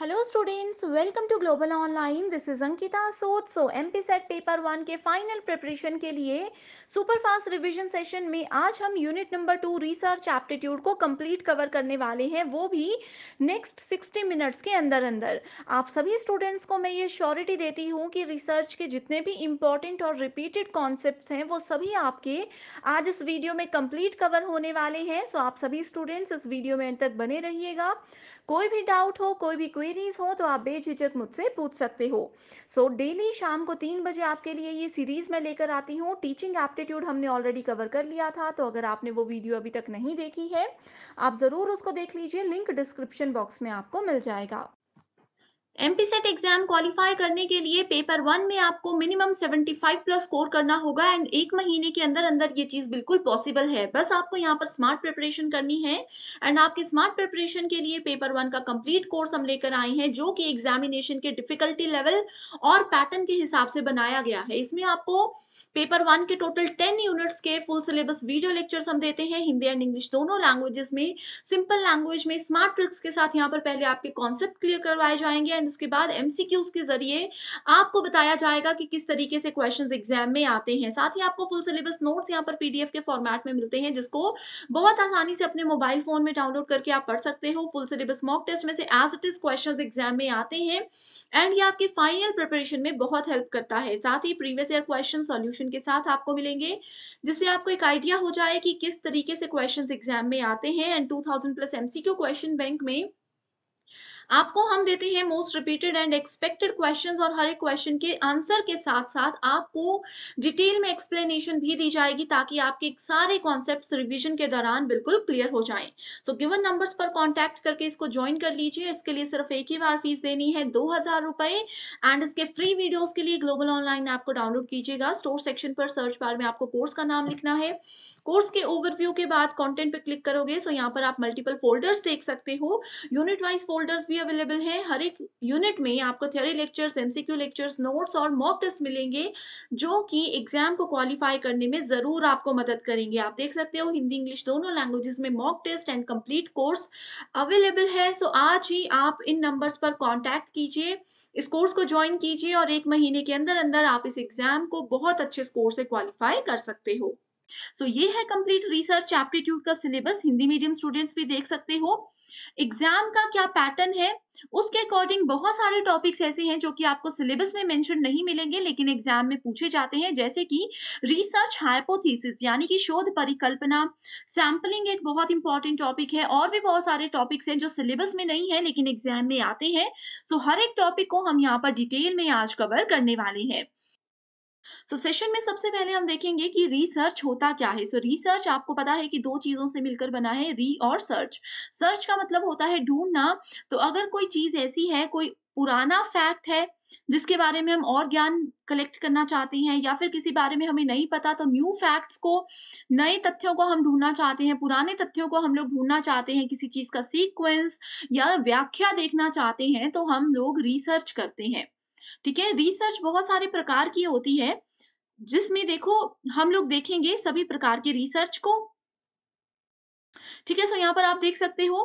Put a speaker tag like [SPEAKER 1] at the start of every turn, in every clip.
[SPEAKER 1] Hello students welcome to global online this is Ankita सोच so M P SET paper one के final preparation के लिए super fast revision session में आज हम unit number two research aptitude को complete cover करने वाले हैं वो भी नेक्स्ट सिक्सटी मिनट्स के अंदर अंदर आप सभी स्टूडेंट्स को मैं ये श्योरिटी देती हूँ कि रिसर्च के जितने भी इम्पॉर्टेंट और रिपीटेड कॉन्सेप्ट हैं वो सभी आपके आज इस वीडियो में कंप्लीट कवर होने वाले हैं सो so आप सभी स्टूडेंट्स इस वीडियो में अंत तक बने रहिएगा कोई भी डाउट हो कोई भी क्वेरीज हो तो आप बेझिझक मुझसे पूछ सकते हो सो so, डेली शाम को तीन बजे आपके लिए ये सीरीज मैं लेकर आती हूँ टीचिंग एप्टीट्यूड हमने ऑलरेडी कवर कर लिया था तो अगर आपने वो वीडियो अभी तक नहीं देखी है आप ज़रूर उसको देख लीजिए लिंक डिस्क्रिप्शन बॉक्स में आपको मिल जाएगा एम सेट एग्जाम क्वालिफाई करने के लिए पेपर वन में आपको मिनिमम 75 प्लस स्कोर करना होगा एंड एक महीने के अंदर अंदर ये चीज़ बिल्कुल पॉसिबल है बस आपको यहाँ पर स्मार्ट प्रिपरेशन करनी है एंड आपके स्मार्ट प्रिपरेशन के लिए पेपर वन का कंप्लीट कोर्स हम लेकर आए हैं जो कि एग्जामिनेशन के डिफिकल्टी लेवल और पैटर्न के हिसाब से बनाया गया है इसमें आपको पेपर वन के टोटल टेन यूनिट्स के फुल सिलेबस वीडियो लेक्चर्स हम देते हैं हिंदी एंड इंग्लिश दोनों लैंग्वेजेस में सिंपल लैंग्वेज में स्मार्ट ट्रिक्स के साथ यहाँ पर पहले आपके कॉन्सेप्ट क्लियर करवाए जाएंगे एंड एंड उसके बाद एमसीक्यूज के जरिए आपको बताया जाएगा कि किस तरीके से क्वेश्चंस एग्जाम में आते हैं साथ ही आपको फुल सिलेबस नोट्स यहाँ पर पीडीएफ के फॉर्मेट में मिलते हैं जिसको बहुत आसानी से अपने मोबाइल फोन में डाउनलोड करके आप पढ़ सकते हो फुल सिलेबस मॉक टेस्ट में से as it is question exam में आते हैं एंड ये आपके फाइनल प्रिपरेशन में बहुत हेल्प करता है साथ ही प्रीवियस ईयर क्वेश्चन सोल्यूशन के साथ आपको मिलेंगे जिससे आपको एक आइडिया हो जाए कि किस तरीके से क्वेश्चन एग्जाम में आते हैं and two plus MCQ question bank में आपको हम देते हैं most repeated and expected question और हर एक क्वेश्चन के आंसर के साथ साथ आपको डिटेल में एक्सप्लेनेशन भी दी जाएगी ताकि आपके सारे कॉन्सेप्ट रिविजन के दौरान बिल्कुल क्लियर हो जाए सो गिवन नंबर्स पर कॉन्टैक्ट करके इसको ज्वाइन कर लीजिए इसके लिए सिर्फ एक ही बार फीस देनी है दो हजार रुपए एंड इसके फ्री वीडियोज के लिए ग्लोबल ऑनलाइन ऐप को डाउनलोड कीजिएगा स्टोर सेक्शन पर सर्च बार में आपको कोर्स का नाम लिखना है कोर्स के ओवरव्यू के बाद कंटेंट पे क्लिक करोगे सो यहाँ पर आप मल्टीपल फोल्डर्स देख सकते हो यूनिट वाइज फोल्डर्स भी अवेलेबल हैं हर एक यूनिट में आपको theory lectures MCQ lectures notes और मॉक टेस्ट मिलेंगे जो कि एग्जाम को क्वालिफाई करने में जरूर आपको मदद करेंगे आप देख सकते हो हिंदी इंग्लिश दोनों लैंग्वेजेस में mock test and complete course available है सो आज ही आप इन नंबर्स पर कॉन्टैक्ट कीजिए इस कोर्स को ज्वाइन कीजिए और एक महीने के अंदर अंदर आप इस एग्जाम को बहुत अच्छे स्कोर से क्वालिफाई कर सकते हो सो so, ये है कंप्लीट रिसर्च एप्टीट्यूड का सिलेबस हिंदी मीडियम स्टूडेंट्स भी देख सकते हो एग्जाम का क्या पैटर्न है उसके अकॉर्डिंग बहुत सारे टॉपिक्स ऐसे हैं जो कि आपको सिलेबस में मेंशन नहीं मिलेंगे लेकिन एग्जाम में पूछे जाते हैं जैसे कि रिसर्च हाइपोथीसिस यानी कि शोध परिकल्पना सैम्पलिंग एक बहुत इंपॉर्टेंट टॉपिक है और भी बहुत सारे टॉपिक्स हैं जो सिलेबस में नहीं है लेकिन एग्जाम में आते हैं सो so, हर एक टॉपिक को हम यहाँ पर डिटेल में आज कवर करने वाले हैं सो so, सेशन में सबसे पहले हम देखेंगे कि रिसर्च होता क्या है सो so, रिसर्च आपको पता है कि दो चीज़ों से मिलकर बना है री और सर्च सर्च का मतलब होता है ढूंढना तो अगर कोई चीज़ ऐसी है कोई पुराना फैक्ट है जिसके बारे में हम और ज्ञान कलेक्ट करना चाहते हैं या फिर किसी बारे में हमें नहीं पता तो न्यू फैक्ट्स को नए तथ्यों को हम ढूंढना चाहते हैं पुराने तथ्यों को हम लोग ढूंढना चाहते हैं किसी चीज का सीक्वेंस या व्याख्या देखना चाहते हैं तो हम लोग रिसर्च करते हैं ठीक है रिसर्च बहुत सारे प्रकार की होती है जिसमें देखो हम लोग देखेंगे सभी प्रकार के रिसर्च को ठीक है सो यहाँ पर आप देख सकते हो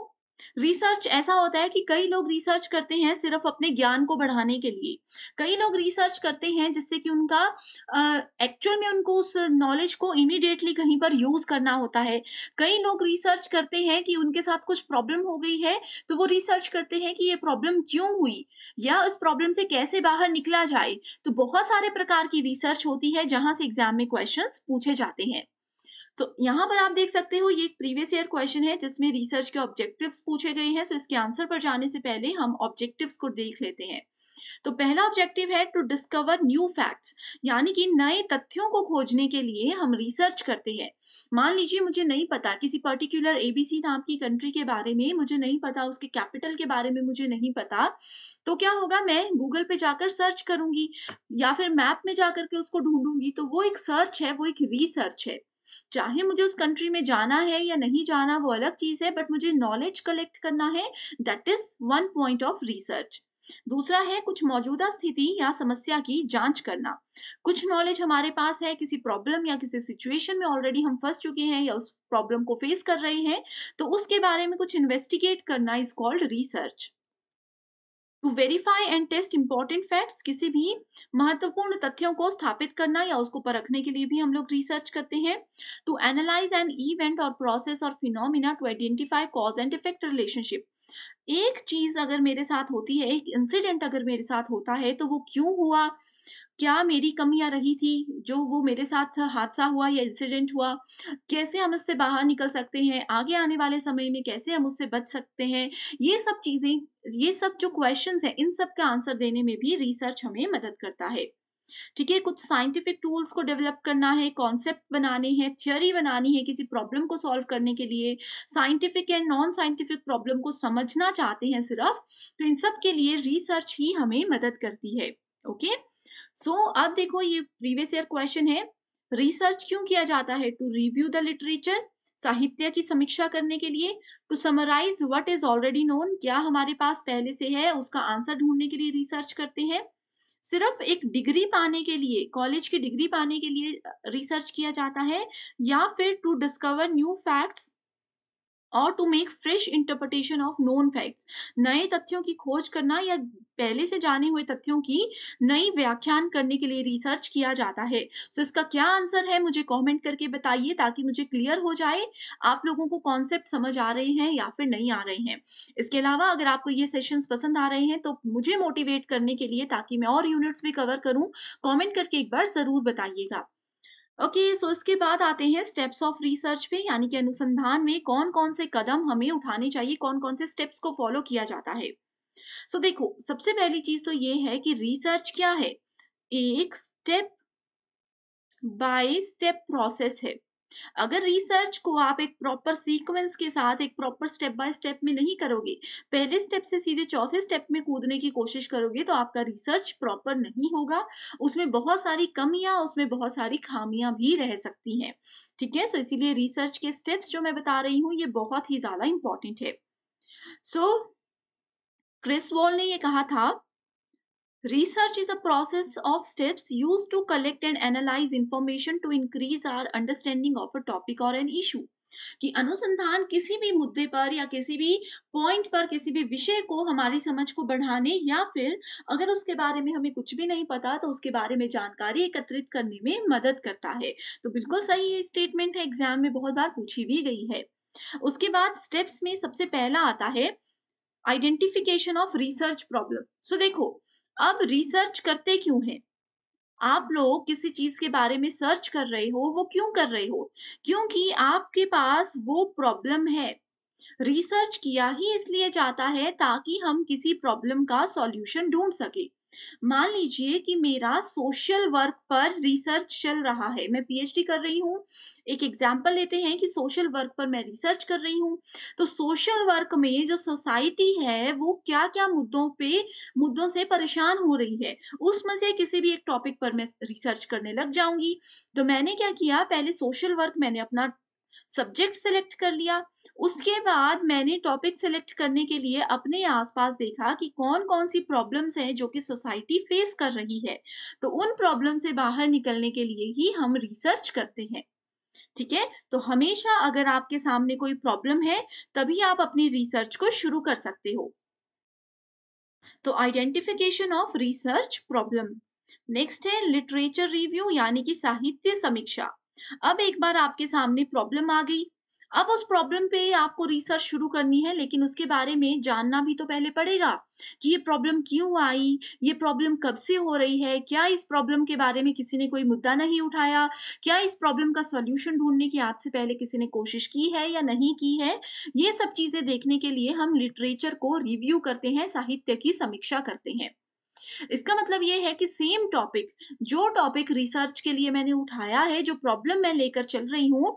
[SPEAKER 1] रिसर्च ऐसा होता है कि कई लोग रिसर्च करते हैं सिर्फ अपने ज्ञान को बढ़ाने के लिए कई लोग रिसर्च करते हैं जिससे कि उनका एक्चुअल में उनको उस नॉलेज को इमीडिएटली कहीं पर यूज करना होता है कई लोग रिसर्च करते हैं कि उनके साथ कुछ प्रॉब्लम हो गई है तो वो रिसर्च करते हैं कि ये प्रॉब्लम क्यों हुई या उस प्रॉब्लम से कैसे बाहर निकला जाए तो बहुत सारे प्रकार की रिसर्च होती है जहां से एग्जाम में क्वेश्चन पूछे जाते हैं तो यहाँ पर आप देख सकते हो ये एक प्रीवियस ईयर क्वेश्चन है जिसमें रिसर्च के ऑब्जेक्टिव्स पूछे गए हैं सो इसके आंसर पर जाने से पहले हम ऑब्जेक्टिव्स को देख लेते हैं तो पहला ऑब्जेक्टिव है टू डिस्कवर न्यू फैक्ट्स यानी कि नए तथ्यों को खोजने के लिए हम रिसर्च करते हैं मान लीजिए मुझे नहीं पता किसी पर्टिकुलर एबीसी नाम की कंट्री के बारे में मुझे नहीं पता उसके कैपिटल के बारे में मुझे नहीं पता तो क्या होगा मैं गूगल पे जाकर सर्च करूंगी या फिर मैप में जाकर के उसको ढूंढूंगी तो वो एक सर्च है वो एक रिसर्च है चाहे मुझे उस कंट्री में जाना है या नहीं जाना वो अलग चीज़ है बट मुझे नॉलेज कलेक्ट करना है that is one point of research दूसरा है कुछ मौजूदा स्थिति या समस्या की जांच करना कुछ नॉलेज हमारे पास है किसी प्रॉब्लम या किसी सिचुएशन में ऑलरेडी हम फंस चुके हैं या उस प्रॉब्लम को फेस कर रहे हैं तो उसके बारे में कुछ इन्वेस्टिगेट करना is called research to verify and test important facts किसी भी महत्वपूर्ण तथ्यों को स्थापित करना या उसको परखने के लिए भी हम लोग रिसर्च करते हैं टू एनालाइज एन इवेंट और प्रोसेस और phenomena to identify cause and effect relationship एक चीज अगर मेरे साथ होती है एक इंसिडेंट अगर मेरे साथ होता है तो वो क्यों हुआ क्या मेरी कमियां रही थी जो वो मेरे साथ हादसा हुआ या इंसिडेंट हुआ कैसे हम इससे बाहर निकल सकते हैं आगे आने वाले समय में कैसे हम उससे बच सकते हैं ये सब चीजें ये सब जो क्वेश्चन है इन सब का आंसर देने में भी रिसर्च हमें मदद करता है ठीक है कुछ साइंटिफिक टूल्स को डेवलप करना है कॉन्सेप्ट बनाने हैं थियोरी बनानी है किसी प्रॉब्लम को सॉल्व करने के लिए scientific and non scientific problem को समझना चाहते हैं सिर्फ तो इन सब के लिए रिसर्च ही हमें मदद करती है ओके सो अब देखो ये प्रीवियस ईयर क्वेश्चन है रिसर्च क्यों किया जाता है टू रिव्यू द लिटरेचर साहित्य की समीक्षा करने के लिए to summarise what is already known क्या हमारे पास पहले से है उसका आंसर ढूंढने के लिए रिसर्च करते हैं सिर्फ एक डिग्री पाने के लिए कॉलेज की डिग्री पाने के लिए रिसर्च किया जाता है या फिर टू डिस्कवर न्यू फैक्ट्स और to make fresh interpretation of known facts नए तथ्यों की खोज करना या पहले से जाने हुए तथ्यों की नई व्याख्यान करने के लिए रिसर्च किया जाता है सो so, इसका क्या आंसर है मुझे कमेंट करके बताइए ताकि मुझे क्लियर हो जाए आप लोगों को कॉन्सेप्ट समझ आ रहे हैं या फिर नहीं आ रहे हैं इसके अलावा अगर आपको ये सेशन पसंद आ रहे हैं तो मुझे मोटिवेट करने के लिए ताकि मैं और यूनिट्स भी कवर करूँ कॉमेंट करके एक बार जरूर बताइएगा ओके okay, सो so इसके बाद आते हैं स्टेप्स ऑफ रिसर्च पे यानी कि अनुसंधान में कौन कौन से कदम हमें उठाने चाहिए कौन कौन से स्टेप्स को फॉलो किया जाता है सो so, देखो सबसे पहली चीज तो ये है कि रिसर्च क्या है एक स्टेप बाय स्टेप प्रोसेस है अगर रिसर्च को आप एक प्रॉपर सीक्वेंस के साथ एक प्रॉपर स्टेप बाय स्टेप में नहीं करोगे पहले स्टेप से सीधे चौथे स्टेप में कूदने की कोशिश करोगे तो आपका रिसर्च प्रॉपर नहीं होगा उसमें बहुत सारी कमियां उसमें बहुत सारी खामियां भी रह सकती हैं ठीक है सो so, इसीलिए रिसर्च के स्टेप्स जो मैं बता रही हूँ ये बहुत ही ज्यादा इंपॉर्टेंट है सो so, क्रिस वॉल ने ये कहा था Research is a process of steps used to collect and analyze information to increase our understanding of a topic or an issue. कि अनुसंधान किसी भी मुद्दे पर या किसी भी पॉइंट पर किसी भी विषय को हमारी समझ को बढ़ाने या फिर अगर उसके बारे में हमें कुछ भी नहीं पता तो उसके बारे में जानकारी एकत्रित करने में मदद करता है तो बिल्कुल सही ये स्टेटमेंट है एग्जाम में बहुत बार पूछी भी गई है उसके बाद स्टेप्स में सबसे पहला आता है identification of research problem so देखो अब रिसर्च करते क्यों हैं आप लोग किसी चीज के बारे में सर्च कर रहे हो वो क्यों कर रहे हो क्योंकि आपके पास वो प्रॉब्लम है रिसर्च किया ही इसलिए जाता है ताकि हम किसी प्रॉब्लम का सॉल्यूशन ढूंढ सके मान लीजिए कि मेरा सोशल वर्क पर रिसर्च चल रहा है मैं पीएचडी कर रही हूँ एक एग्जाम्पल लेते हैं कि सोशल वर्क पर मैं रिसर्च कर रही हूँ तो सोशल वर्क में जो सोसाइटी है वो क्या क्या मुद्दों पे मुद्दों से परेशान हो रही है उसमें से किसी भी एक टॉपिक पर मैं रिसर्च करने लग जाऊंगी तो मैंने क्या किया पहले सोशल वर्क मैंने अपना सब्जेक्ट सेलेक्ट कर लिया उसके बाद मैंने टॉपिक सेलेक्ट करने के लिए अपने आसपास देखा कि कौन कौन सी प्रॉब्लम्स हैं जो कि सोसाइटी फेस कर रही है तो उन प्रॉब्लम से बाहर निकलने के लिए ही हम रिसर्च करते हैं ठीक है तो हमेशा अगर आपके सामने कोई प्रॉब्लम है तभी आप अपनी रिसर्च को शुरू कर सकते हो तो identification of research problem next है लिटरेचर रिव्यू यानी कि साहित्य समीक्षा अब एक बार आपके सामने प्रॉब्लम आ गई अब उस प्रॉब्लम पे आपको रिसर्च शुरू करनी है लेकिन उसके बारे में जानना भी तो पहले पड़ेगा कि ये प्रॉब्लम क्यों आई ये प्रॉब्लम कब से हो रही है क्या इस प्रॉब्लम के बारे में किसी ने कोई मुद्दा नहीं उठाया क्या इस प्रॉब्लम का सॉल्यूशन ढूंढने की आज से पहले किसी ने कोशिश की है या नहीं की है ये सब चीजें देखने के लिए हम लिटरेचर को रिव्यू करते हैं साहित्य की समीक्षा करते हैं इसका मतलब ये है कि सेम टॉपिक जो टॉपिक रिसर्च के लिए मैंने उठाया है जो प्रॉब्लम मैं लेकर चल रही हूँ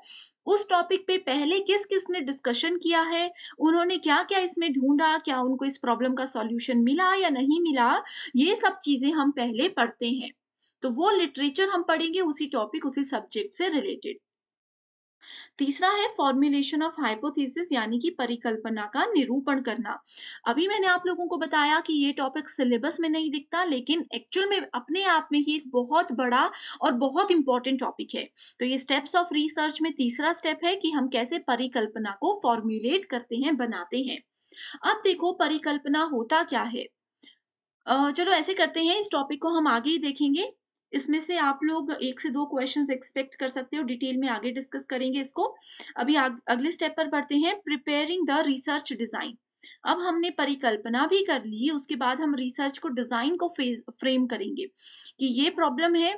[SPEAKER 1] उस टॉपिक पे पहले किस किस ने डिस्कशन किया है उन्होंने क्या क्या इसमें ढूंढा क्या उनको इस प्रॉब्लम का सॉल्यूशन मिला या नहीं मिला ये सब चीजें हम पहले पढ़ते हैं तो वो लिटरेचर हम पढ़ेंगे उसी टॉपिक उसी सब्जेक्ट से रिलेटेड तीसरा है फॉर्मुलेशन ऑफ हाइपोथीसिस यानी कि परिकल्पना का निरूपण करना अभी मैंने आप लोगों को बताया कि ये टॉपिक सिलेबस में नहीं दिखता लेकिन एक्चुअल में अपने आप में ही एक बहुत बड़ा और बहुत इंपॉर्टेंट टॉपिक है तो ये स्टेप्स ऑफ रिसर्च में तीसरा स्टेप है कि हम कैसे परिकल्पना को फॉर्मुलेट करते हैं बनाते हैं अब देखो परिकल्पना होता क्या है चलो ऐसे करते हैं इस टॉपिक को हम आगे ही देखेंगे इसमें से आप लोग एक से दो क्वेश्चंस एक्सपेक्ट कर सकते हो डिटेल में आगे डिस्कस करेंगे इसको अभी आग, अगले स्टेप पर पढ़ते हैं प्रिपेयरिंग द रिसर्च डिजाइन अब हमने परिकल्पना भी कर ली उसके बाद हम रिसर्च को डिजाइन को फ्रेम करेंगे कि ये प्रॉब्लम है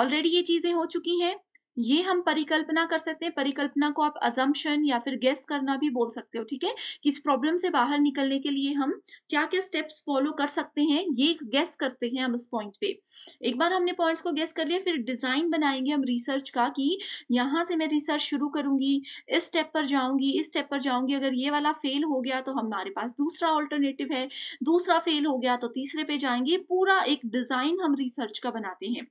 [SPEAKER 1] ऑलरेडी ये चीजें हो चुकी हैं ये हम परिकल्पना कर सकते हैं परिकल्पना को आप अजम्पन या फिर गेस करना भी बोल सकते हो ठीक है कि इस प्रॉब्लम से बाहर निकलने के लिए हम क्या क्या स्टेप्स फॉलो कर सकते हैं ये गेस करते हैं हम इस पॉइंट पे एक बार हमने पॉइंट्स को गेस कर लिया फिर डिजाइन बनाएंगे हम रिसर्च का कि यहाँ से मैं रिसर्च शुरू करूंगी इस स्टेप पर जाऊंगी इस स्टेप पर जाऊंगी अगर ये वाला फेल हो गया तो हमारे पास दूसरा ऑल्टरनेटिव है दूसरा फेल हो गया तो तीसरे पे जाएंगे पूरा एक डिजाइन हम रिसर्च का बनाते हैं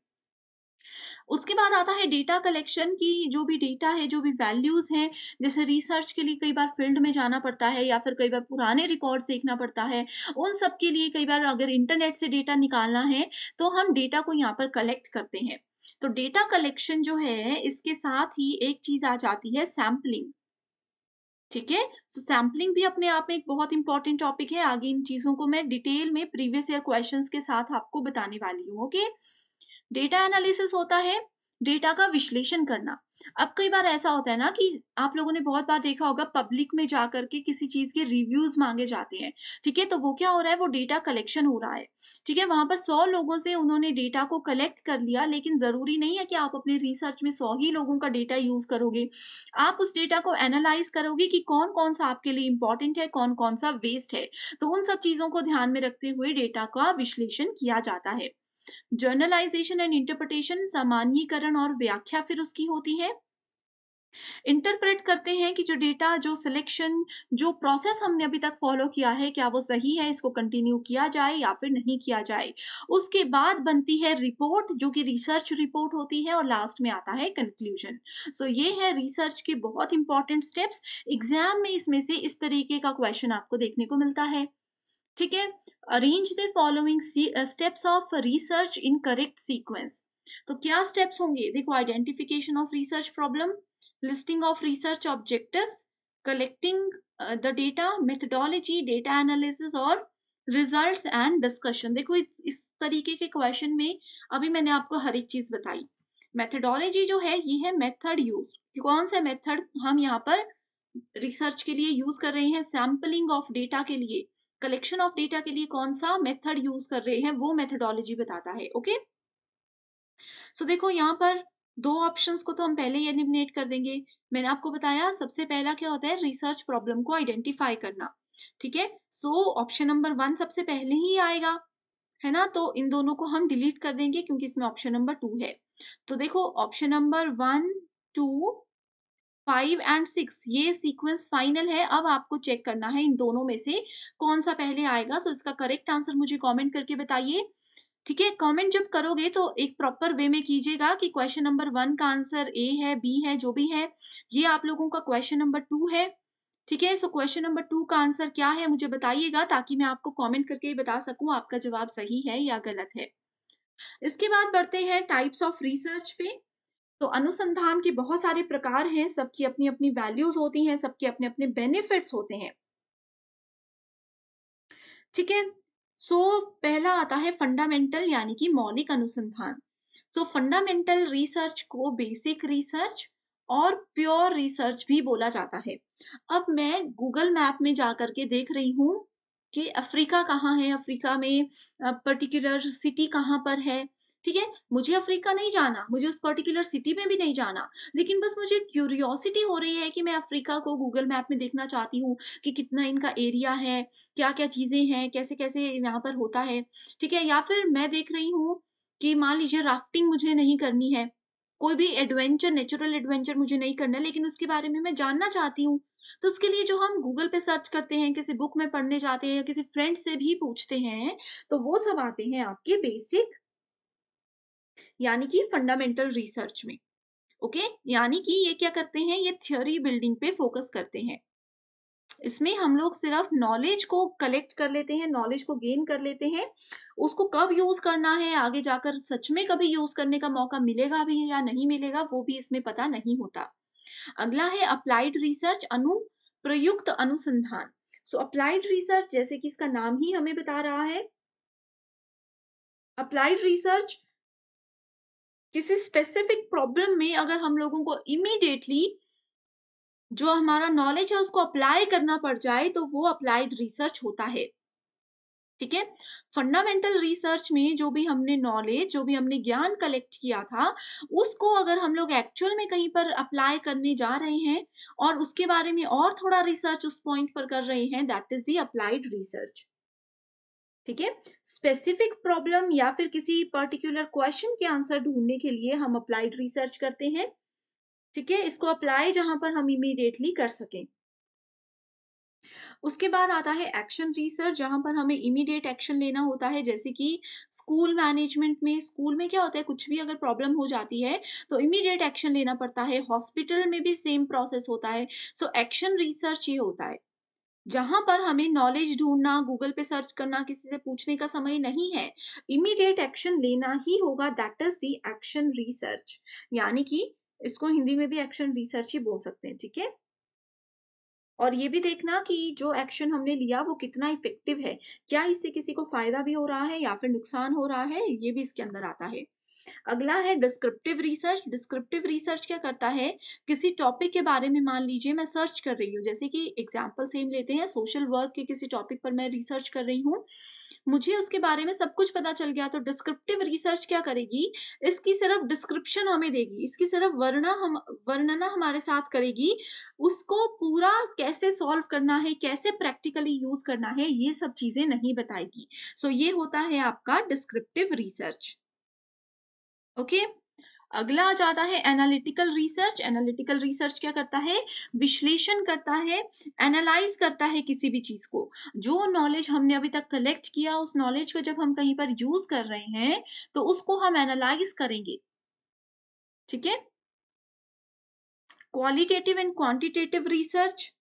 [SPEAKER 1] उसके बाद आता है डेटा कलेक्शन की जो भी डेटा है जो भी वैल्यूज़ हैं जैसे रिसर्च के लिए कई बार फील्ड में जाना पड़ता है या फिर कई बार पुराने रिकॉर्ड्स देखना पड़ता है उन सब के लिए कई बार अगर इंटरनेट से डेटा निकालना है तो हम डेटा को यहाँ पर कलेक्ट करते हैं तो डेटा कलेक्शन जो है इसके साथ ही एक चीज आ जाती है सैम्पलिंग ठीक है सो तो सैम्पलिंग भी अपने आप में एक बहुत इंपॉर्टेंट टॉपिक है आगे इन चीजों को मैं डिटेल में प्रीवियस ईयर क्वेश्चंस के साथ आपको बताने वाली हूँ ओके okay? डेटा एनालिसिस होता है डेटा का विश्लेषण करना अब कई बार ऐसा होता है ना कि आप लोगों ने बहुत बार देखा होगा पब्लिक में जा करके किसी चीज के रिव्यूज मांगे जाते हैं ठीक है तो वो क्या हो रहा है वो डेटा कलेक्शन हो रहा है ठीक है वहां पर सौ लोगों से उन्होंने डेटा को कलेक्ट कर लिया लेकिन जरूरी नहीं है कि आप अपने रिसर्च में सौ ही लोगों का डेटा यूज करोगे आप उस डेटा को एनालाइज करोगे कि कौन कौन सा आपके लिए इंपॉर्टेंट है कौन कौन सा वेस्ट है तो उन सब चीजों को ध्यान में रखते हुए डेटा का विश्लेषण किया जाता है जर्नलाइजेशन एंड इंटरप्रिटेशन सामान्यकरण और व्याख्या फिर उसकी होती है इंटरप्रेट करते हैं कि जो डेटा जो सिलेक्शन जो प्रोसेस हमने अभी तक फॉलो किया है क्या वो सही है इसको कंटिन्यू किया जाए या फिर नहीं किया जाए उसके बाद बनती है रिपोर्ट जो कि रिसर्च रिपोर्ट होती है और लास्ट में आता है कंक्लूजन सो ये है रिसर्च के बहुत इंपॉर्टेंट स्टेप्स एग्जाम में इसमें से इस तरीके का क्वेश्चन आपको देखने को मिलता है ठीक है arrange the following steps of research in correct sequence तो क्या स्टेप्स होंगे देखो identification of research problem listing of research objectives, collecting the data methodology data analysis और results एंड डिस्कशन देखो इस, इस तरीके के क्वेश्चन में अभी मैंने आपको हर एक चीज बताई मेथडोलॉजी जो है ये है मेथड यूज कौन सा मेथड हम यहाँ पर रिसर्च के लिए यूज कर रहे हैं सैम्पलिंग ऑफ डेटा के लिए कलेक्शन ऑफ डेटा के लिए कौन सा मेथड यूज कर रहे हैं वो मेथडोलॉजी बताता है ओके okay? सो so, देखो यहाँ पर दो ऑप्शंस को तो हम पहले ही एलिमिनेट कर देंगे मैंने आपको बताया सबसे पहला क्या होता है रिसर्च प्रॉब्लम को आइडेंटिफाई करना ठीक है सो ऑप्शन नंबर वन सबसे पहले ही आएगा है ना तो इन दोनों को हम डिलीट कर देंगे क्योंकि इसमें ऑप्शन नंबर टू है तो देखो option number one two five and six ये सीक्वेंस फाइनल है अब आपको चेक करना है इन दोनों में से कौन सा पहले आएगा सो so इसका करेक्ट आंसर मुझे कॉमेंट करके बताइए ठीक है कमेंट जब करोगे तो एक प्रॉपर वे में कीजिएगा कि क्वेश्चन नंबर वन का आंसर ए है बी है जो भी है ये आप लोगों का क्वेश्चन नंबर टू है ठीक है सो क्वेश्चन नंबर टू का आंसर क्या है मुझे बताइएगा ताकि मैं आपको कमेंट करके ही बता सकूं आपका जवाब सही है या गलत है इसके बाद बढ़ते हैं टाइप्स ऑफ रिसर्च पे तो अनुसंधान के बहुत सारे प्रकार हैं सबकी अपनी अपनी वैल्यूज होती हैं सबके अपने अपने बेनिफिट्स होते हैं ठीक है सो पहला आता है फंडामेंटल यानी कि मौलिक अनुसंधान तो फंडामेंटल रिसर्च को बेसिक रिसर्च और प्योर रिसर्च भी बोला जाता है अब मैं गूगल मैप में जा करके देख रही हूँ कि अफ्रीका कहाँ है अफ्रीका में पर्टिकुलर सिटी कहाँ पर है ठीक है मुझे अफ्रीका नहीं जाना मुझे उस पर्टिकुलर सिटी में भी नहीं जाना लेकिन बस मुझे क्यूरियोसिटी हो रही है कि मैं अफ्रीका को गूगल मैप में देखना चाहती हूँ कि कितना इनका एरिया है क्या क्या चीज़ें हैं कैसे कैसे यहाँ पर होता है ठीक है या फिर मैं देख रही हूँ कि मान लीजिए राफ्टिंग मुझे नहीं करनी है कोई भी एडवेंचर नेचुरल एडवेंचर मुझे नहीं करना लेकिन उसके बारे में मैं जानना चाहती हूँ तो उसके लिए जो हम गूगल पे सर्च करते हैं किसी बुक में पढ़ने जाते हैं या किसी फ्रेंड से भी पूछते हैं तो वो सब आते हैं आपके बेसिक यानी कि फंडामेंटल रिसर्च में ओके यानी कि ये क्या करते हैं ये थ्योरी बिल्डिंग पे फोकस करते हैं इसमें हम लोग सिर्फ नॉलेज को कलेक्ट कर लेते हैं नॉलेज को गेन कर लेते हैं उसको कब यूज करना है आगे जाकर सच में कभी यूज करने का मौका मिलेगा भी या नहीं मिलेगा वो भी इसमें पता नहीं होता अगला है अप्लाइड रिसर्च अनु प्रयुक्त अनुसंधान सो अप्लाइड रिसर्च जैसे कि इसका नाम ही हमें बता रहा है अप्लाइड रिसर्च किसी स्पेसिफिक प्रॉब्लम में अगर हम लोगों को इमीडिएटली जो हमारा नॉलेज है उसको अप्लाई करना पड़ जाए तो वो अप्लाइड रिसर्च होता है ठीक है फंडामेंटल रिसर्च में जो भी हमने नॉलेज जो भी हमने ज्ञान कलेक्ट किया था उसको अगर हम लोग एक्चुअल में कहीं पर अप्लाई करने जा रहे हैं और उसके बारे में और थोड़ा रिसर्च उस पॉइंट पर कर रहे हैं that is the applied research ठीक है स्पेसिफिक प्रॉब्लम या फिर किसी पर्टिकुलर क्वेश्चन के आंसर ढूंढने के लिए हम अप्लाइड रिसर्च करते हैं ठीक है इसको अप्लाई जहां पर हम इमीडिएटली कर सकें उसके बाद आता है एक्शन रिसर्च जहां पर हमें इमीडिएट एक्शन लेना होता है जैसे कि स्कूल मैनेजमेंट में स्कूल में क्या होता है कुछ भी अगर प्रॉब्लम हो जाती है तो इमीडिएट एक्शन लेना पड़ता है हॉस्पिटल में भी सेम प्रोसेस होता है सो एक्शन रिसर्च ये होता है जहां पर हमें नॉलेज ढूंढना गूगल पे सर्च करना किसी से पूछने का समय नहीं है इमीडिएट एक्शन लेना ही होगा that is the action research यानी कि इसको हिंदी में भी एक्शन रिसर्च ही बोल सकते हैं ठीक है और ये भी देखना कि जो एक्शन हमने लिया वो कितना इफेक्टिव है क्या इससे किसी को फायदा भी हो रहा है या फिर नुकसान हो रहा है ये भी इसके अंदर आता है अगला है डिस्क्रिप्टिव रिसर्च डिस्क्रिप्टिव रिसर्च क्या करता है किसी टॉपिक के बारे में मान लीजिए मैं सर्च कर रही हूँ जैसे कि एग्जाम्पल सेम लेते हैं सोशल वर्क के किसी टॉपिक पर मैं रिसर्च कर रही हूँ मुझे उसके बारे में सब कुछ पता चल गया तो डिस्क्रिप्टिव रिसर्च क्या करेगी इसकी सिर्फ डिस्क्रिप्शन हमें देगी इसकी सिर्फ वर्णा हम वर्णना हमारे साथ करेगी उसको पूरा कैसे सॉल्व करना है कैसे प्रैक्टिकली यूज करना है ये सब चीजें नहीं बताएगी सो so, ये होता है आपका डिस्क्रिप्टिव रिसर्च ओके okay? अगला आ जाता है एनालिटिकल रिसर्च एनालिटिकल रिसर्च क्या करता है विश्लेषण करता है एनालाइज करता है किसी भी चीज को जो नॉलेज हमने अभी तक कलेक्ट किया उस नॉलेज को जब हम कहीं पर यूज कर रहे हैं तो उसको हम एनालाइज करेंगे ठीक है क्वालिटेटिव एंड क्वांटिटेटिव रिसर्च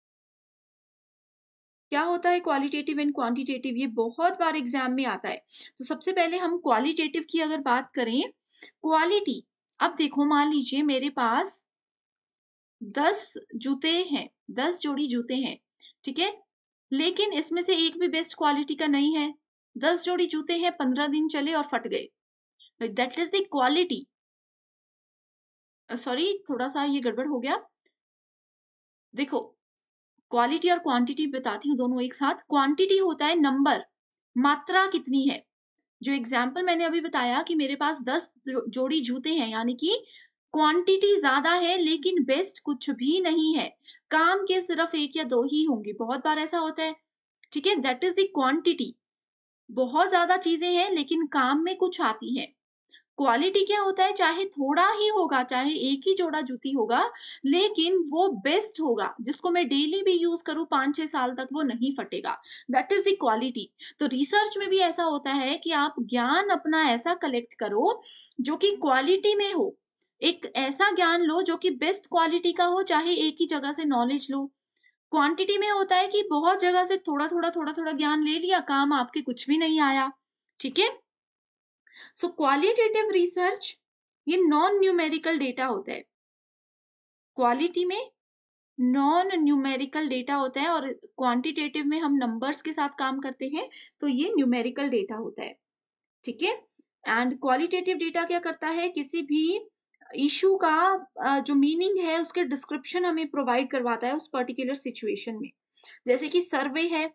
[SPEAKER 1] क्या होता है क्वालिटेटिव एंड क्वांटिटेटिव ये बहुत बार एग्जाम में आता है तो सबसे पहले हम क्वालिटेटिव की अगर बात करें क्वालिटी अब देखो मान लीजिए मेरे पास दस जूते हैं दस जोड़ी जूते हैं ठीक है लेकिन इसमें से एक भी बेस्ट क्वालिटी का नहीं है दस जोड़ी जूते हैं पंद्रह दिन चले और फट गए that is the quality sorry थोड़ा सा ये गड़बड़ हो गया देखो क्वालिटी और क्वांटिटी बताती हूँ दोनों एक साथ क्वांटिटी होता है नंबर मात्रा कितनी है जो एग्जाम्पल मैंने अभी बताया कि मेरे पास दस जोड़ी जूते हैं यानी कि क्वांटिटी ज्यादा है लेकिन बेस्ट कुछ भी नहीं है काम के सिर्फ एक या दो ही होंगे बहुत बार ऐसा होता है ठीक है दैट इज द क्वांटिटी बहुत ज्यादा चीजें हैं लेकिन काम में कुछ आती है क्वालिटी क्या होता है चाहे थोड़ा ही होगा चाहे एक ही जोड़ा जूती होगा लेकिन वो बेस्ट होगा जिसको मैं डेली भी यूज करूँ पांच छह साल तक वो नहीं फटेगा दैट इज द क्वालिटी तो रिसर्च में भी ऐसा होता है कि आप ज्ञान अपना ऐसा कलेक्ट करो जो कि क्वालिटी में हो एक ऐसा ज्ञान लो जो कि बेस्ट क्वालिटी का हो चाहे एक ही जगह से नॉलेज लो क्वांटिटी में होता है कि बहुत जगह से थोड़ा थोड़ा थोड़ा थोड़ा ज्ञान ले लिया काम आपके कुछ भी नहीं आया ठीक है सो क्वालिटेटिव रिसर्च ये नॉन न्यूमेरिकल डेटा होता है क्वालिटी में नॉन न्यूमेरिकल डेटा होता है और क्वांटिटेटिव में हम नंबर्स के साथ काम करते हैं तो ये न्यूमेरिकल डेटा होता है ठीक है एंड क्वालिटेटिव डेटा क्या करता है किसी भी इशू का जो मीनिंग है उसके डिस्क्रिप्शन हमें प्रोवाइड करवाता है उस पर्टिकुलर सिचुएशन में जैसे कि सर्वे है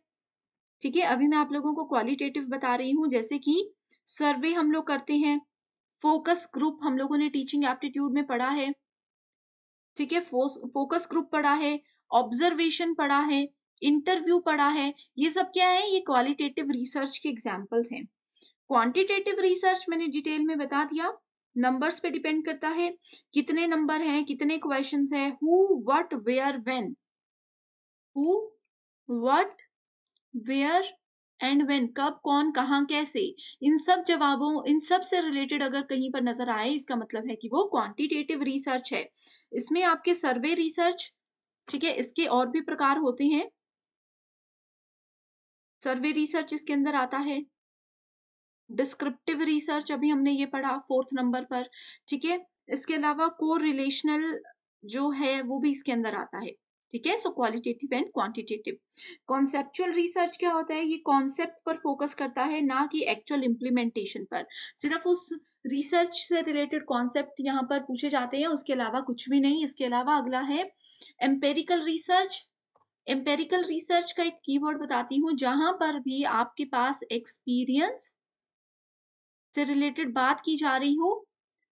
[SPEAKER 1] ठीक है अभी मैं आप लोगों को क्वालिटेटिव बता रही हूँ जैसे कि सर्वे हम लोग करते हैं फोकस ग्रुप हम लोगों ने टीचिंग एप्टीट्यूड में पढ़ा है ठीक है फोकस ग्रुप पढ़ा है ऑब्जर्वेशन पढ़ा है इंटरव्यू पढ़ा है ये सब क्या है ये क्वालिटेटिव रिसर्च के एग्जाम्पल्स हैं क्वांटिटेटिव रिसर्च मैंने डिटेल में बता दिया नंबर्स पे डिपेंड करता है कितने नंबर हैं कितने क्वेश्चन है who what where when who what where and when कब कौन कहाँ कैसे इन सब जवाबों इन सब से रिलेटेड अगर कहीं पर नजर आए इसका मतलब है कि वो क्वांटिटेटिव रिसर्च है इसमें आपके सर्वे रिसर्च ठीक है इसके और भी प्रकार होते हैं सर्वे रिसर्च इसके अंदर आता है डिस्क्रिप्टिव रिसर्च अभी हमने ये पढ़ा फोर्थ नंबर पर ठीक है इसके अलावा को रिलेशनल जो है वो भी इसके अंदर आता है ठीक है so qualitative and quantitative conceptual research क्या होता है ये कॉन्सेप्ट पर फोकस करता है ना कि एक्चुअल इम्प्लीमेंटेशन पर सिर्फ उस रिसर्च से रिलेटेड कॉन्सेप्ट यहाँ पर पूछे जाते हैं उसके अलावा कुछ भी नहीं इसके अलावा अगला है एम्पेरिकल रिसर्च एम्पेरिकल रिसर्च का एक कीवर्ड बताती हूँ जहां पर भी आपके पास एक्सपीरियंस से रिलेटेड बात की जा रही हो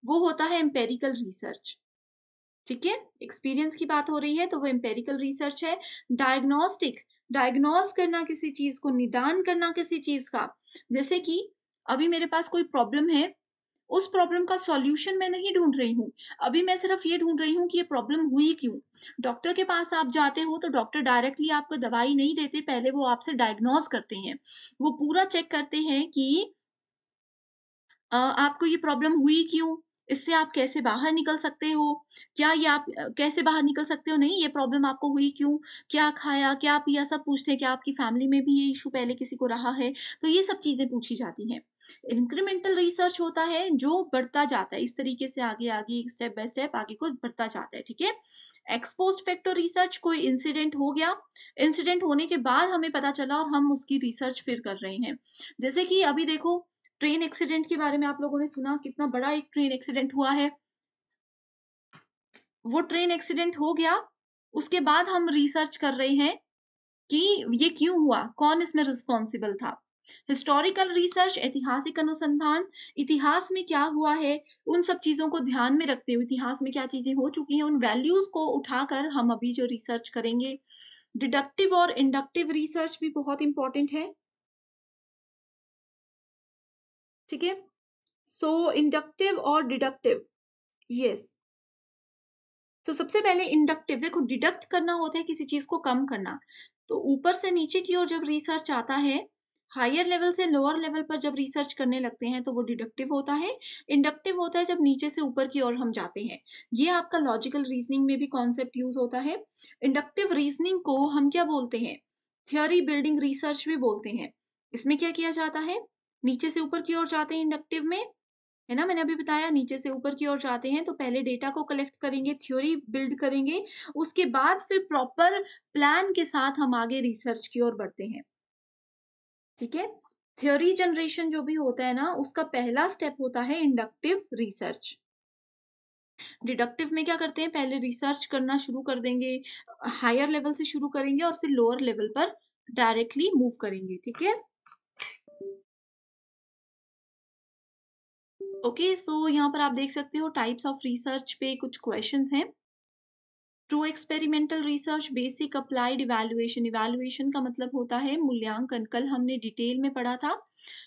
[SPEAKER 1] वो होता है एम्पेरिकल रिसर्च ठीक है एक्सपीरियंस की बात हो रही है तो वो एम्पेरिकल रिसर्च है डायग्नोस्टिक डायग्नोज करना किसी चीज को निदान करना किसी चीज का जैसे कि अभी मेरे पास कोई प्रॉब्लम है उस प्रॉब्लम का सॉल्यूशन मैं नहीं ढूंढ रही हूँ अभी मैं सिर्फ ये ढूंढ रही हूँ कि ये प्रॉब्लम हुई क्यों डॉक्टर के पास आप जाते हो तो डॉक्टर डायरेक्टली आपको दवाई नहीं देते पहले वो आपसे डायग्नोज करते हैं वो पूरा चेक करते हैं कि आपको ये प्रॉब्लम हुई क्यों इससे आप कैसे बाहर निकल सकते हो क्या ये आप कैसे बाहर निकल सकते हो नहीं ये प्रॉब्लम आपको हुई क्यों क्या खाया क्या पिया सब पूछते हैं क्या आपकी फैमिली में भी ये इशू पहले किसी को रहा है तो ये सब चीज़ें पूछी जाती हैं इंक्रीमेंटल रिसर्च होता है जो बढ़ता जाता है इस तरीके से आगे आगे स्टेप बाय स्टेप आगे को बढ़ता जाता है ठीक है एक्सपोस्ट फैक्टर रिसर्च कोई इंसिडेंट हो गया इंसिडेंट होने के बाद हमें पता चला और हम उसकी रिसर्च फिर कर रहे हैं जैसे कि अभी देखो ट्रेन एक्सीडेंट के बारे में आप लोगों ने सुना कितना बड़ा एक ट्रेन एक्सीडेंट हुआ है वो ट्रेन एक्सीडेंट हो गया उसके बाद हम रिसर्च कर रहे हैं कि ये क्यों हुआ कौन इसमें रिस्पॉन्सिबल था हिस्टोरिकल रिसर्च ऐतिहासिक अनुसंधान इतिहास में क्या हुआ है उन सब चीजों को ध्यान में रखते हुए इतिहास में क्या चीजें हो चुकी हैं उन वैल्यूज को उठाकर हम अभी जो रिसर्च करेंगे डिडक्टिव और इंडक्टिव रिसर्च भी बहुत इंपॉर्टेंट है ठीक है सो इंडक्टिव और डिडक्टिव यस तो सबसे पहले इंडक्टिव देखो डिडक्ट करना होता है किसी चीज को कम करना तो ऊपर से नीचे की ओर जब रिसर्च आता है हायर लेवल से लोअर लेवल पर जब रिसर्च करने लगते हैं तो वो डिडक्टिव होता है इंडक्टिव होता है जब नीचे से ऊपर की ओर हम जाते हैं ये आपका लॉजिकल रीजनिंग में भी कॉन्सेप्ट यूज होता है इंडक्टिव रीजनिंग को हम क्या बोलते हैं थियोरी बिल्डिंग रिसर्च भी बोलते हैं इसमें क्या किया जाता है नीचे से ऊपर की ओर जाते हैं इंडक्टिव में है ना मैंने अभी बताया नीचे से ऊपर की ओर जाते हैं तो पहले डेटा को कलेक्ट करेंगे थ्योरी बिल्ड करेंगे उसके बाद फिर प्रॉपर प्लान के साथ हम आगे रिसर्च की ओर बढ़ते हैं ठीक है थ्योरी जनरेशन जो भी होता है ना उसका पहला स्टेप होता है इंडक्टिव रिसर्च डिडक्टिव में क्या करते हैं पहले रिसर्च करना शुरू कर देंगे हायर लेवल से शुरू करेंगे और फिर लोअर लेवल पर डायरेक्टली मूव करेंगे ठीक है ओके सो यहाँ पर आप देख सकते हो टाइप्स ऑफ रिसर्च पे कुछ क्वेश्चन हैं true experimental research basic applied evaluation evaluation का मतलब होता है मूल्यांकन कल हमने डिटेल में पढ़ा था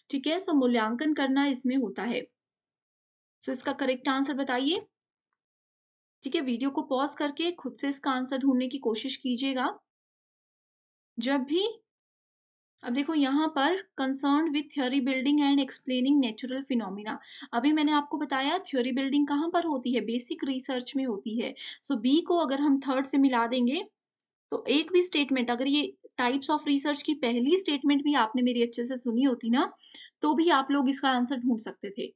[SPEAKER 1] ठीक है सो मूल्यांकन करना इसमें होता है सो so, इसका करेक्ट आंसर बताइए ठीक है वीडियो को पॉज करके खुद से इसका आंसर ढूंढने की कोशिश कीजिएगा जब भी अब देखो यहाँ पर concern with theory building and explaining natural phenomena अभी मैंने आपको बताया थ्योरी बिल्डिंग कहाँ पर होती है बेसिक रिसर्च में होती है सो so, बी को अगर हम थर्ड से मिला देंगे तो एक भी स्टेटमेंट अगर ये टाइप्स ऑफ रिसर्च की पहली स्टेटमेंट भी आपने मेरी अच्छे से सुनी होती ना तो भी आप लोग इसका आंसर ढूंढ सकते थे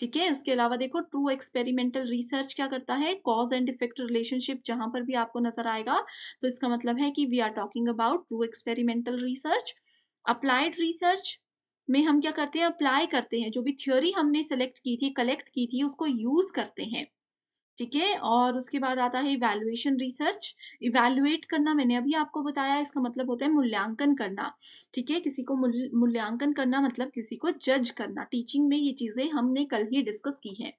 [SPEAKER 1] ठीक है उसके अलावा देखो ट्रू एक्सपेरिमेंटल रिसर्च क्या करता है कॉज एंड इफेक्ट रिलेशनशिप जहां पर भी आपको नजर आएगा तो इसका मतलब है कि we are talking about true experimental research applied research में हम क्या करते हैं अप्लाई करते हैं जो भी थ्योरी हमने सेलेक्ट की थी कलेक्ट की थी उसको यूज करते हैं ठीक है और उसके बाद आता है इवेल्युएशन रिसर्च इवेल्युएट करना मैंने अभी आपको बताया इसका मतलब होता है मूल्यांकन करना ठीक है किसी को मूल्यांकन करना मतलब किसी को जज करना टीचिंग में ये चीज़ें हमने कल ही डिस्कस की हैं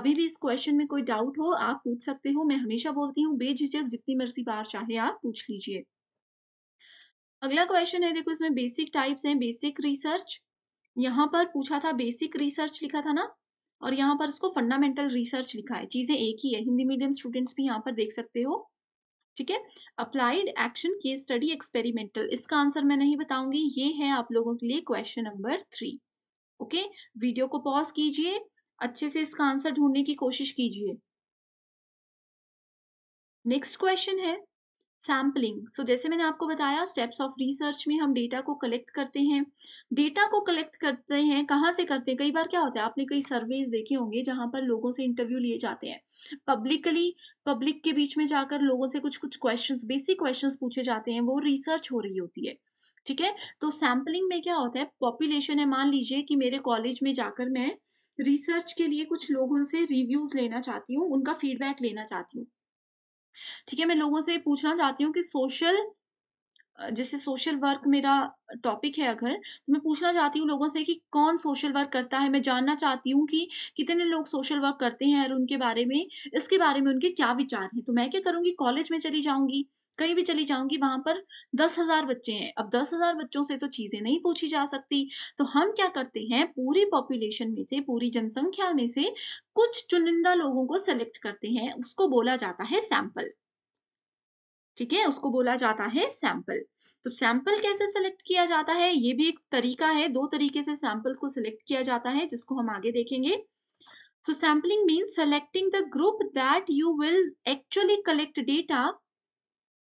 [SPEAKER 1] अभी भी इस क्वेश्चन में कोई डाउट हो आप पूछ सकते हो मैं हमेशा बोलती हूँ बेझिझक जितनी मर्जी बार चाहे आप पूछ लीजिए अगला क्वेश्चन है देखो इसमें बेसिक टाइप्स हैं बेसिक रिसर्च यहाँ पर पूछा था बेसिक रिसर्च लिखा था ना और यहाँ पर इसको फंडामेंटल रिसर्च लिखा है चीज़ें एक ही है हिंदी मीडियम स्टूडेंट्स भी यहाँ पर देख सकते हो ठीक है अप्लाइड एक्शन के स्टडी एक्सपेरिमेंटल इसका आंसर मैं नहीं बताऊंगी ये है आप लोगों के लिए question number three okay video को पॉज कीजिए अच्छे से इसका आंसर ढूंढने की कोशिश कीजिए नेक्स्ट क्वेश्चन है सैम्पलिंग सो so, जैसे मैंने आपको बताया स्टेप्स ऑफ रिसर्च में हम डेटा को कलेक्ट करते हैं डेटा को कलेक्ट करते हैं कहाँ से करते हैं कई बार क्या होता है आपने कई सर्वेज देखे होंगे जहाँ पर लोगों से इंटरव्यू लिए जाते हैं पब्लिकली पब्लिक के बीच में जाकर लोगों से कुछ कुछ क्वेश्चन बेसिक क्वेश्चन पूछे जाते हैं वो रिसर्च हो रही होती है ठीक है तो सैम्पलिंग में क्या होता है पॉपुलेशन है मान लीजिए कि मेरे कॉलेज में जाकर मैं रिसर्च के लिए कुछ लोगों से रिव्यूज लेना चाहती हूँ उनका फीडबैक लेना चाहती हूँ ठीक है मैं लोगों से पूछना चाहती हूँ कि सोशल जैसे सोशल वर्क मेरा टॉपिक है अगर तो मैं पूछना चाहती हूँ लोगों से कि कौन सोशल वर्क करता है मैं जानना चाहती हूँ कि कितने लोग सोशल वर्क करते हैं और उनके बारे में इसके बारे में उनके क्या विचार हैं तो मैं क्या करूँगी कॉलेज में चली जाऊँगी कहीं भी चली जाऊंगी वहां पर दस हजार बच्चे हैं अब दस हजार बच्चों से तो चीजें नहीं पूछी जा सकती तो हम क्या करते हैं पूरी पॉपुलेशन में से पूरी जनसंख्या में से कुछ चुनिंदा लोगों को सेलेक्ट करते हैं उसको बोला जाता है सैंपल ठीक है उसको बोला जाता है सैंपल तो सैंपल कैसे सेलेक्ट किया जाता है ये भी एक तरीका है दो तरीके से सैंपल्स को सिलेक्ट किया जाता है जिसको हम आगे देखेंगे so sampling mean selecting the group that you will actually collect data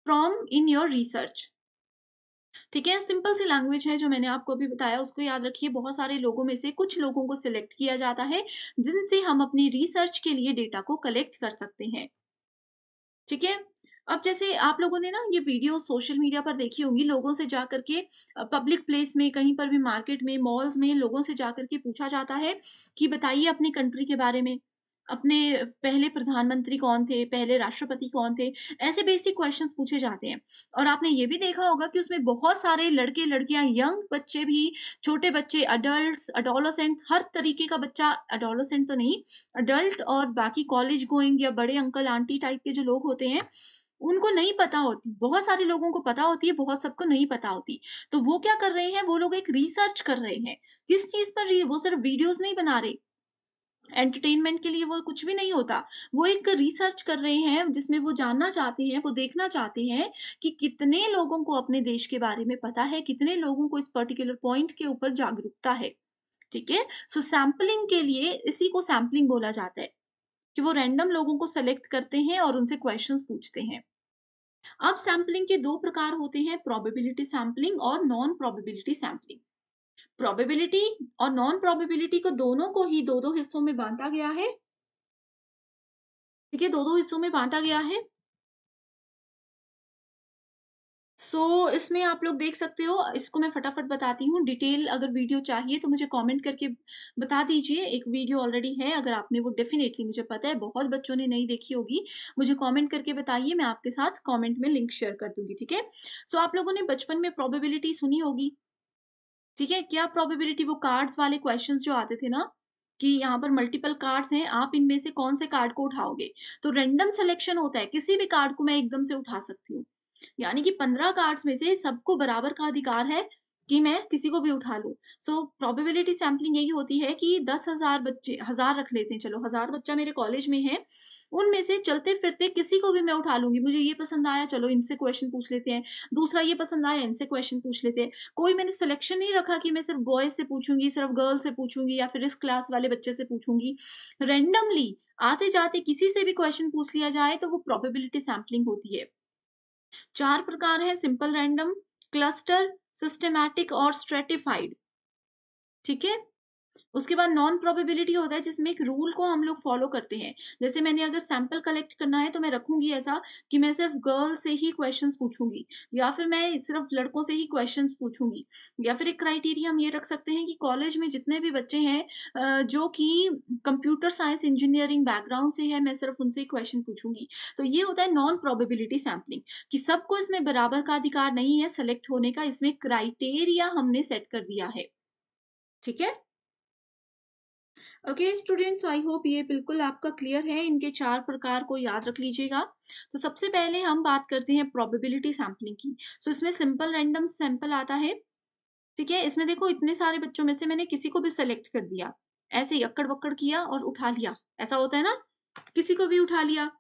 [SPEAKER 1] from in your research ठीक है सिंपल सी लैंग्वेज है जो मैंने आपको अभी बताया उसको याद रखिए बहुत सारे लोगों में से कुछ लोगों को सिलेक्ट किया जाता है जिनसे हम अपनी रिसर्च के लिए डेटा को कलेक्ट कर सकते हैं ठीक है अब जैसे आप लोगों ने ना ये वीडियो सोशल मीडिया पर देखी होंगी लोगों से जा करके पब्लिक प्लेस में कहीं पर भी मार्केट में मॉल्स में लोगों से जा करके पूछा जाता है कि बताइए अपनी कंट्री के बारे में अपने पहले प्रधानमंत्री कौन थे पहले राष्ट्रपति कौन थे ऐसे बेसिक क्वेश्चंस पूछे जाते हैं और आपने ये भी देखा होगा कि उसमें बहुत सारे लड़के लड़कियां यंग बच्चे भी छोटे बच्चे अडल्ट अडोलोसेंट हर तरीके का बच्चा अडोलोसेंट तो नहीं अडल्ट और बाकी कॉलेज गोइंग या बड़े अंकल आंटी टाइप के जो लोग होते हैं उनको नहीं पता होती बहुत सारे लोगों को पता होती है बहुत सबको नहीं पता होती तो वो क्या कर रहे हैं वो लोग एक रिसर्च कर रहे हैं किस चीज पर वो सिर्फ वीडियोस नहीं बना रहे एंटरटेनमेंट के लिए वो कुछ भी नहीं होता वो एक रिसर्च कर रहे हैं जिसमें वो जानना चाहते हैं वो देखना चाहते हैं कि कितने लोगों को अपने देश के बारे में पता है कितने लोगों को इस पर्टिकुलर पॉइंट के ऊपर जागरूकता है ठीक है सो सैम्पलिंग के लिए इसी को सैम्पलिंग बोला जाता है कि वो रैंडम लोगों को सेलेक्ट करते हैं और उनसे क्वेश्चन पूछते हैं अब सैम्पलिंग के दो प्रकार होते हैं प्रोबेबिलिटी सैम्पलिंग और नॉन प्रोबेबिलिटी सैम्पलिंग प्रोबेबिलिटी और नॉन प्रोबेबिलिटी को दोनों को ही दो दो हिस्सों में बांटा गया है ठीक है दो दो हिस्सों में बांटा गया है सो so, इसमें आप लोग देख सकते हो इसको मैं फटाफट बताती हूँ डिटेल अगर वीडियो चाहिए तो मुझे कमेंट करके बता दीजिए एक वीडियो ऑलरेडी है अगर आपने वो डेफिनेटली मुझे पता है बहुत बच्चों ने नहीं देखी होगी मुझे कमेंट करके बताइए मैं आपके साथ कमेंट में लिंक शेयर कर दूंगी ठीक है सो आप लोगों ने बचपन में प्रॉबेबिलिटी सुनी होगी ठीक है क्या प्रोबेबिलिटी वो कार्ड्स वाले क्वेश्चंस जो आते थे ना कि यहाँ पर मल्टीपल कार्ड्स हैं आप इनमें से कौन से कार्ड को उठाओगे तो रेंडम सिलेक्शन होता है किसी भी कार्ड को मैं एकदम से उठा सकती हूँ यानी कि पंद्रह कार्ड्स में से सबको बराबर का अधिकार है कि मैं किसी को भी उठा लूँ सो प्रोबेबिलिटी सैम्पलिंग यही होती है कि दस हजार बच्चे हजार रख लेते हैं चलो हजार बच्चा मेरे कॉलेज में है उनमें से चलते फिरते किसी को भी मैं उठा लूंगी मुझे ये पसंद आया चलो इनसे क्वेश्चन पूछ लेते हैं दूसरा ये पसंद आया इनसे क्वेश्चन पूछ लेते हैं कोई मैंने सिलेक्शन नहीं रखा कि मैं सिर्फ बॉयज से पूछूंगी सिर्फ गर्ल्स से पूछूंगी या फिर इस क्लास वाले बच्चे से पूछूंगी रेंडमली आते जाते किसी से भी क्वेश्चन पूछ लिया जाए तो वो प्रॉबेबिलिटी सैम्पलिंग होती है चार प्रकार है सिंपल रैंडम क्लस्टर सिस्टमैटिक और स्ट्रेटिफाइड ठीक है उसके बाद नॉन प्रोबेबिलिटी होता है जिसमें एक रूल को हम लोग फॉलो करते हैं जैसे मैंने अगर सैंपल कलेक्ट करना है तो मैं रखूंगी ऐसा कि मैं सिर्फ गर्ल से ही क्वेश्चन पूछूंगी या फिर मैं सिर्फ लड़कों से ही क्वेश्चन पूछूंगी या फिर एक क्राइटेरिया हम ये रख सकते हैं कि कॉलेज में जितने भी बच्चे हैं जो कि कंप्यूटर साइंस इंजीनियरिंग बैकग्राउंड से है मैं सिर्फ उनसे ही क्वेश्चन पूछूंगी तो ये होता है नॉन प्रोबेबिलिटी सैम्पलिंग कि सबको इसमें बराबर का अधिकार नहीं है सेलेक्ट होने का इसमें क्राइटेरिया हमने सेट कर दिया है ठीक है ओके स्टूडेंट्स आई होप ये बिल्कुल आपका क्लियर है इनके चार प्रकार को याद रख लीजिएगा तो सबसे पहले हम बात करते हैं प्रोबेबिलिटी सैम्पलिंग की सो so, इसमें सिंपल रैंडम सैंपल आता है ठीक है इसमें देखो इतने सारे बच्चों में से मैंने किसी को भी सिलेक्ट कर दिया ऐसे ही अक्कड़ बक्कड़ किया और उठा लिया ऐसा होता है ना किसी को भी उठा लिया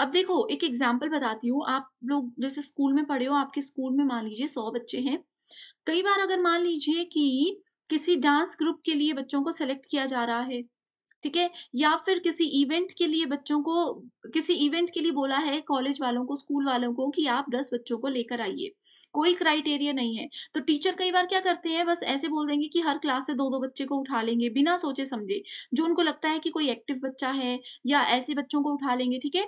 [SPEAKER 1] अब देखो एक एग्जाम्पल बताती हूँ आप लोग जैसे स्कूल में पढ़े हो आपके स्कूल में मान लीजिए सौ बच्चे हैं कई बार अगर मान लीजिए कि किसी डांस ग्रुप के लिए बच्चों को सेलेक्ट किया जा रहा है ठीक है या फिर किसी इवेंट के लिए बच्चों को किसी इवेंट के लिए बोला है कॉलेज वालों को स्कूल वालों को कि आप दस बच्चों को लेकर आइए कोई क्राइटेरिया नहीं है तो टीचर कई बार क्या करते हैं बस ऐसे बोल देंगे कि हर क्लास से दो दो बच्चे को उठा लेंगे बिना सोचे समझे जो उनको लगता है कि कोई एक्टिव बच्चा है या ऐसे बच्चों को उठा लेंगे ठीक है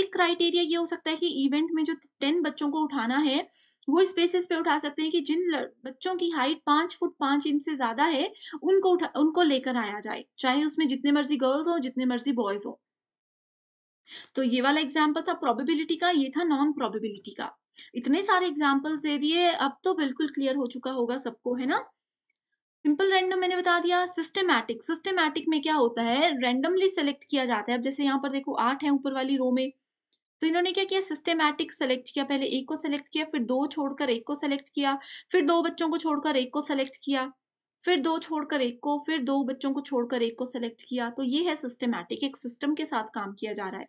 [SPEAKER 1] एक क्राइटेरिया ये हो सकता है कि इवेंट में जो टेन बच्चों को उठाना है वो इस बेसिस पे उठा सकते हैं कि जिन बच्चों की हाइट पांच फुट पांच इंच से ज्यादा है उनको उठा उनको लेकर आया जाए चाहे उसमें जितने मर्जी गर्ल्स हो जितने मर्जी बॉयज हो तो ये वाला एग्जाम्पल था प्रोबेबिलिटी का ये था नॉन प्रोबेबिलिटी का इतने सारे एग्जाम्पल्स दे दिए अब तो बिल्कुल क्लियर हो चुका होगा सबको है ना सिंपल रैंडम मैंने बता दिया सिस्टमैटिक सिस्टमैटिक में क्या होता है रैंडमली सेलेक्ट किया जाता है अब जैसे यहाँ पर देखो आठ है ऊपर वाली रो में तो इन्होंने क्या किया सिस्टेमैटिक सेलेक्ट किया पहले एक को सेलेक्ट किया फिर दो छोड़कर एक को सेलेक्ट किया फिर दो बच्चों को छोड़कर एक को सेलेक्ट किया फिर दो छोड़कर एक को फिर दो बच्चों को छोड़कर एक को सेलेक्ट किया तो ये है सिस्टमैटिक एक सिस्टम के साथ काम किया जा रहा है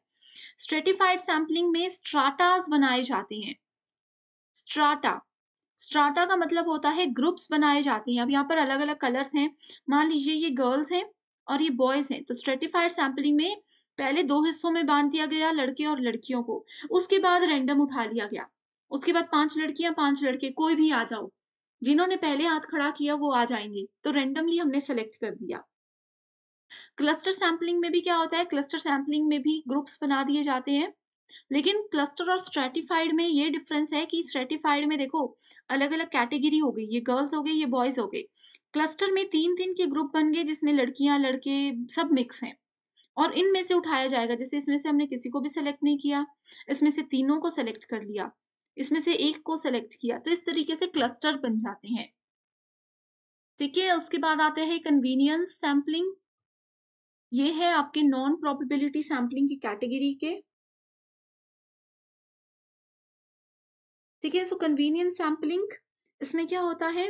[SPEAKER 1] स्ट्रेटिफाइड सैम्पलिंग में स्ट्राटाज बनाए जाते हैं स्ट्राटा स्ट्राटा का मतलब होता है ग्रुप्स बनाए जाते हैं अब यहाँ पर अलग अलग कलर्स हैं मान लीजिए ये गर्ल्स हैं और ये बॉयज हैं तो स्ट्रेटिफाइड सैम्पलिंग में पहले दो हिस्सों में बांट दिया गया लड़के और लड़कियों को उसके बाद रैंडम उठा लिया गया उसके बाद पांच लड़कियां पांच लड़के कोई भी आ जाओ जिन्होंने पहले हाथ खड़ा किया वो आ जाएंगे तो रेंडमली हमने सेलेक्ट कर दिया क्लस्टर सैम्पलिंग में भी क्या होता है क्लस्टर सैम्पलिंग में भी ग्रुप्स बना दिए जाते हैं लेकिन क्लस्टर और स्ट्रेटिफाइड में ये डिफरेंस है कि स्ट्रेटिफाइड में देखो अलग अलग कैटेगरी हो गई ये गर्ल्स हो गए ये बॉयज हो गए क्लस्टर में तीन तीन के ग्रुप बन गए जिसमें लड़कियां लड़के सब मिक्स हैं और इनमें से उठाया जाएगा जैसे इसमें से हमने किसी को भी सिलेक्ट नहीं किया इसमें से तीनों को सिलेक्ट कर लिया इसमें से एक को सिलेक्ट किया तो इस तरीके से क्लस्टर बन जाते हैं ठीक है उसके बाद आते हैं कन्वीनियंस सैम्पलिंग ये है आपके नॉन प्रोबेबिलिटी सैम्पलिंग की कैटेगरी के ठीक है सो कन्वीनियंस सैम्पलिंग इसमें क्या होता है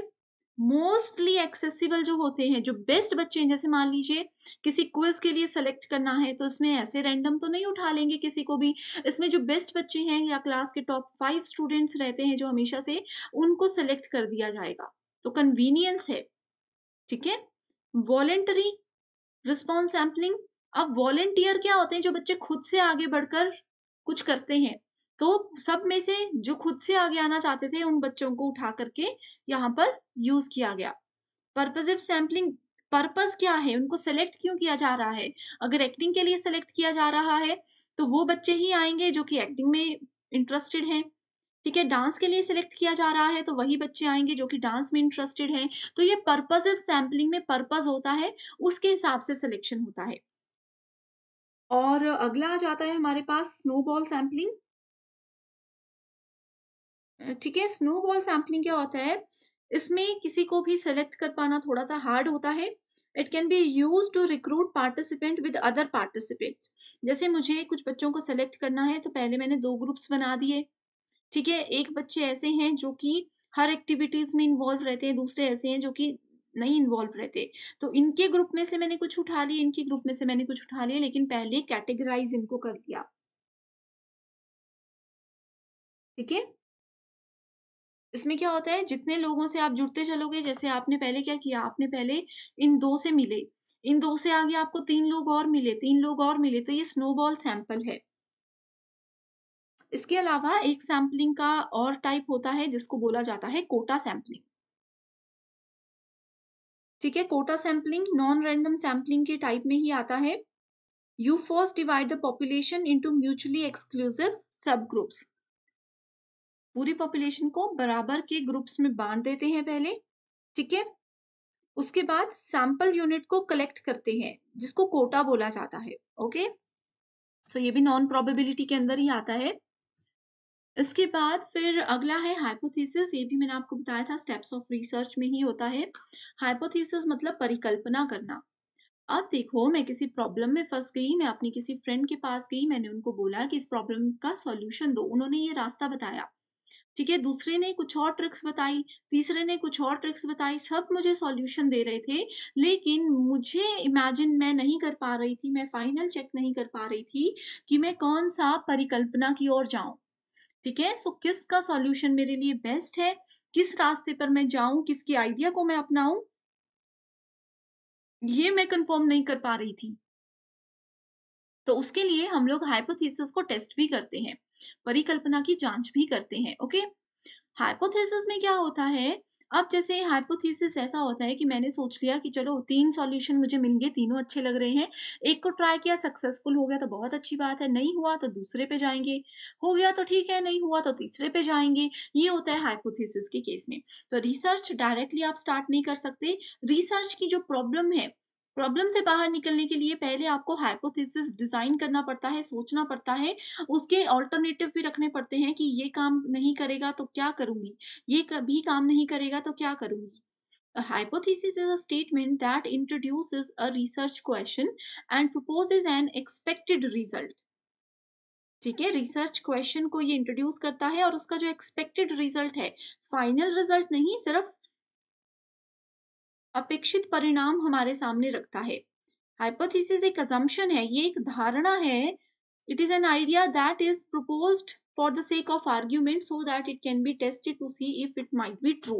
[SPEAKER 1] मोस्टली एक्सेसिबल जो होते हैं जो बेस्ट बच्चे हैं जैसे मान लीजिए किसी क्विज के लिए सेलेक्ट करना है तो इसमें ऐसे रैंडम तो नहीं उठा लेंगे किसी को भी इसमें जो बेस्ट बच्चे हैं या क्लास के टॉप फाइव स्टूडेंट्स रहते हैं जो हमेशा से उनको सेलेक्ट कर दिया जाएगा तो कन्वीनियंस है ठीक है वॉलेंटरी रिस्पॉन्स सैम्पलिंग अब वॉलेंटियर क्या होते हैं जो बच्चे खुद से आगे बढ़कर कुछ करते हैं तो सब में से जो खुद से आगे आना चाहते थे उन बच्चों को उठा करके यहाँ पर यूज किया गया पर्पजिव सैम्पलिंग पर्पज क्या है उनको सेलेक्ट क्यों किया जा रहा है अगर एक्टिंग के लिए सेलेक्ट किया जा रहा है तो वो बच्चे ही आएंगे जो कि एक्टिंग में इंटरेस्टेड हैं ठीक है डांस के लिए सिलेक्ट किया जा रहा है तो वही बच्चे आएंगे जो कि डांस में इंटरेस्टेड हैं तो ये पर्पज सैम्पलिंग में पर्पज होता है उसके हिसाब से सिलेक्शन होता है और अगला आ जाता है हमारे पास स्नोबॉल सैम्पलिंग ठीक है स्नो बॉल सैम्पलिंग क्या होता है इसमें किसी को भी सेलेक्ट कर पाना थोड़ा सा हार्ड होता है it can be use to recruit participant with other participants जैसे मुझे कुछ बच्चों को सेलेक्ट करना है तो पहले मैंने दो ग्रुप्स बना दिए ठीक है एक बच्चे ऐसे हैं जो कि हर एक्टिविटीज में इन्वॉल्व रहते हैं दूसरे ऐसे हैं जो कि नहीं इन्वॉल्व रहते तो इनके ग्रुप में से मैंने कुछ उठा लिए इनके ग्रुप में से मैंने कुछ उठा लिया लेकिन पहले कैटेगराइज इनको कर दिया ठीक है इसमें क्या होता है जितने लोगों से आप जुड़ते चलोगे जैसे आपने पहले क्या किया आपने पहले इन दो से मिले इन दो से आगे आपको तीन लोग और मिले तीन लोग और मिले तो ये स्नोबॉल सैंपल है इसके अलावा एक सैंपलिंग का और टाइप होता है जिसको बोला जाता है कोटा सैम्पलिंग ठीक है quota sampling non random sampling के टाइप में ही आता है you first divide the population into mutually exclusive subgroups पूरी पॉपुलेशन को बराबर के ग्रुप्स में बांट देते हैं पहले ठीक है उसके बाद सैंपल यूनिट को कलेक्ट करते हैं जिसको कोटा बोला जाता है ओके सो so, ये भी नॉन प्रोबेबिलिटी के अंदर ही आता है इसके बाद फिर अगला है हाइपोथेसिस ये भी मैंने आपको बताया था स्टेप्स ऑफ रिसर्च में ही होता है हाइपोथेसिस मतलब परिकल्पना करना अब देखो मैं किसी प्रॉब्लम में फंस गई मैं अपनी किसी फ्रेंड के पास गई मैंने उनको बोला कि इस प्रॉब्लम का सॉल्यूशन दो उन्होंने ये रास्ता बताया ठीक है दूसरे ने कुछ और ट्रिक्स बताई तीसरे ने कुछ और ट्रिक्स बताई सब मुझे सॉल्यूशन दे रहे थे लेकिन मुझे इमेजिन मैं नहीं कर पा रही थी मैं फाइनल चेक नहीं कर पा रही थी कि मैं कौन सा परिकल्पना की ओर जाऊं ठीक है सो किस का सॉल्यूशन मेरे लिए बेस्ट है किस रास्ते पर मैं जाऊं किसके आइडिया को मैं अपनाऊं ये मैं कंफर्म नहीं कर पा रही थी तो उसके लिए हम लोग हाइपोथेसिस को टेस्ट भी करते हैं परिकल्पना की जांच भी करते हैं ओके हाइपोथेसिस में क्या होता है अब जैसे हाइपोथेसिस ऐसा होता है कि मैंने सोच लिया कि चलो तीन सॉल्यूशन मुझे मिल गए तीनों अच्छे लग रहे हैं एक को ट्राई किया सक्सेसफुल हो गया तो बहुत अच्छी बात है नहीं हुआ तो दूसरे पे जाएंगे हो गया तो ठीक है नहीं हुआ तो तीसरे पे जाएंगे ये होता है हाइपोथीसिस के केस में तो रिसर्च डायरेक्टली आप स्टार्ट नहीं कर सकते रिसर्च की जो प्रॉब्लम है प्रॉब्लम से बाहर निकलने के लिए पहले आपको हाइपोथेसिस डिजाइन करना पड़ता है सोचना पड़ता है उसके ऑल्टरनेटिव भी रखने पड़ते हैं कि ये काम नहीं करेगा तो क्या करूंगी ये कभी काम नहीं करेगा तो क्या करूंगी A hypothesis is a statement that introduces a research question and proposes an expected result. ठीक है रिसर्च क्वेश्चन को ये इंट्रोड्यूस करता है और उसका जो एक्सपेक्टेड रिजल्ट है फाइनल रिजल्ट नहीं सिर्फ अपेक्षित परिणाम हमारे सामने रखता है हाइपोथीसिस एक assumption है ये एक धारणा है it is an idea that is proposed for the sake of argument so that it can be tested to see if it might be true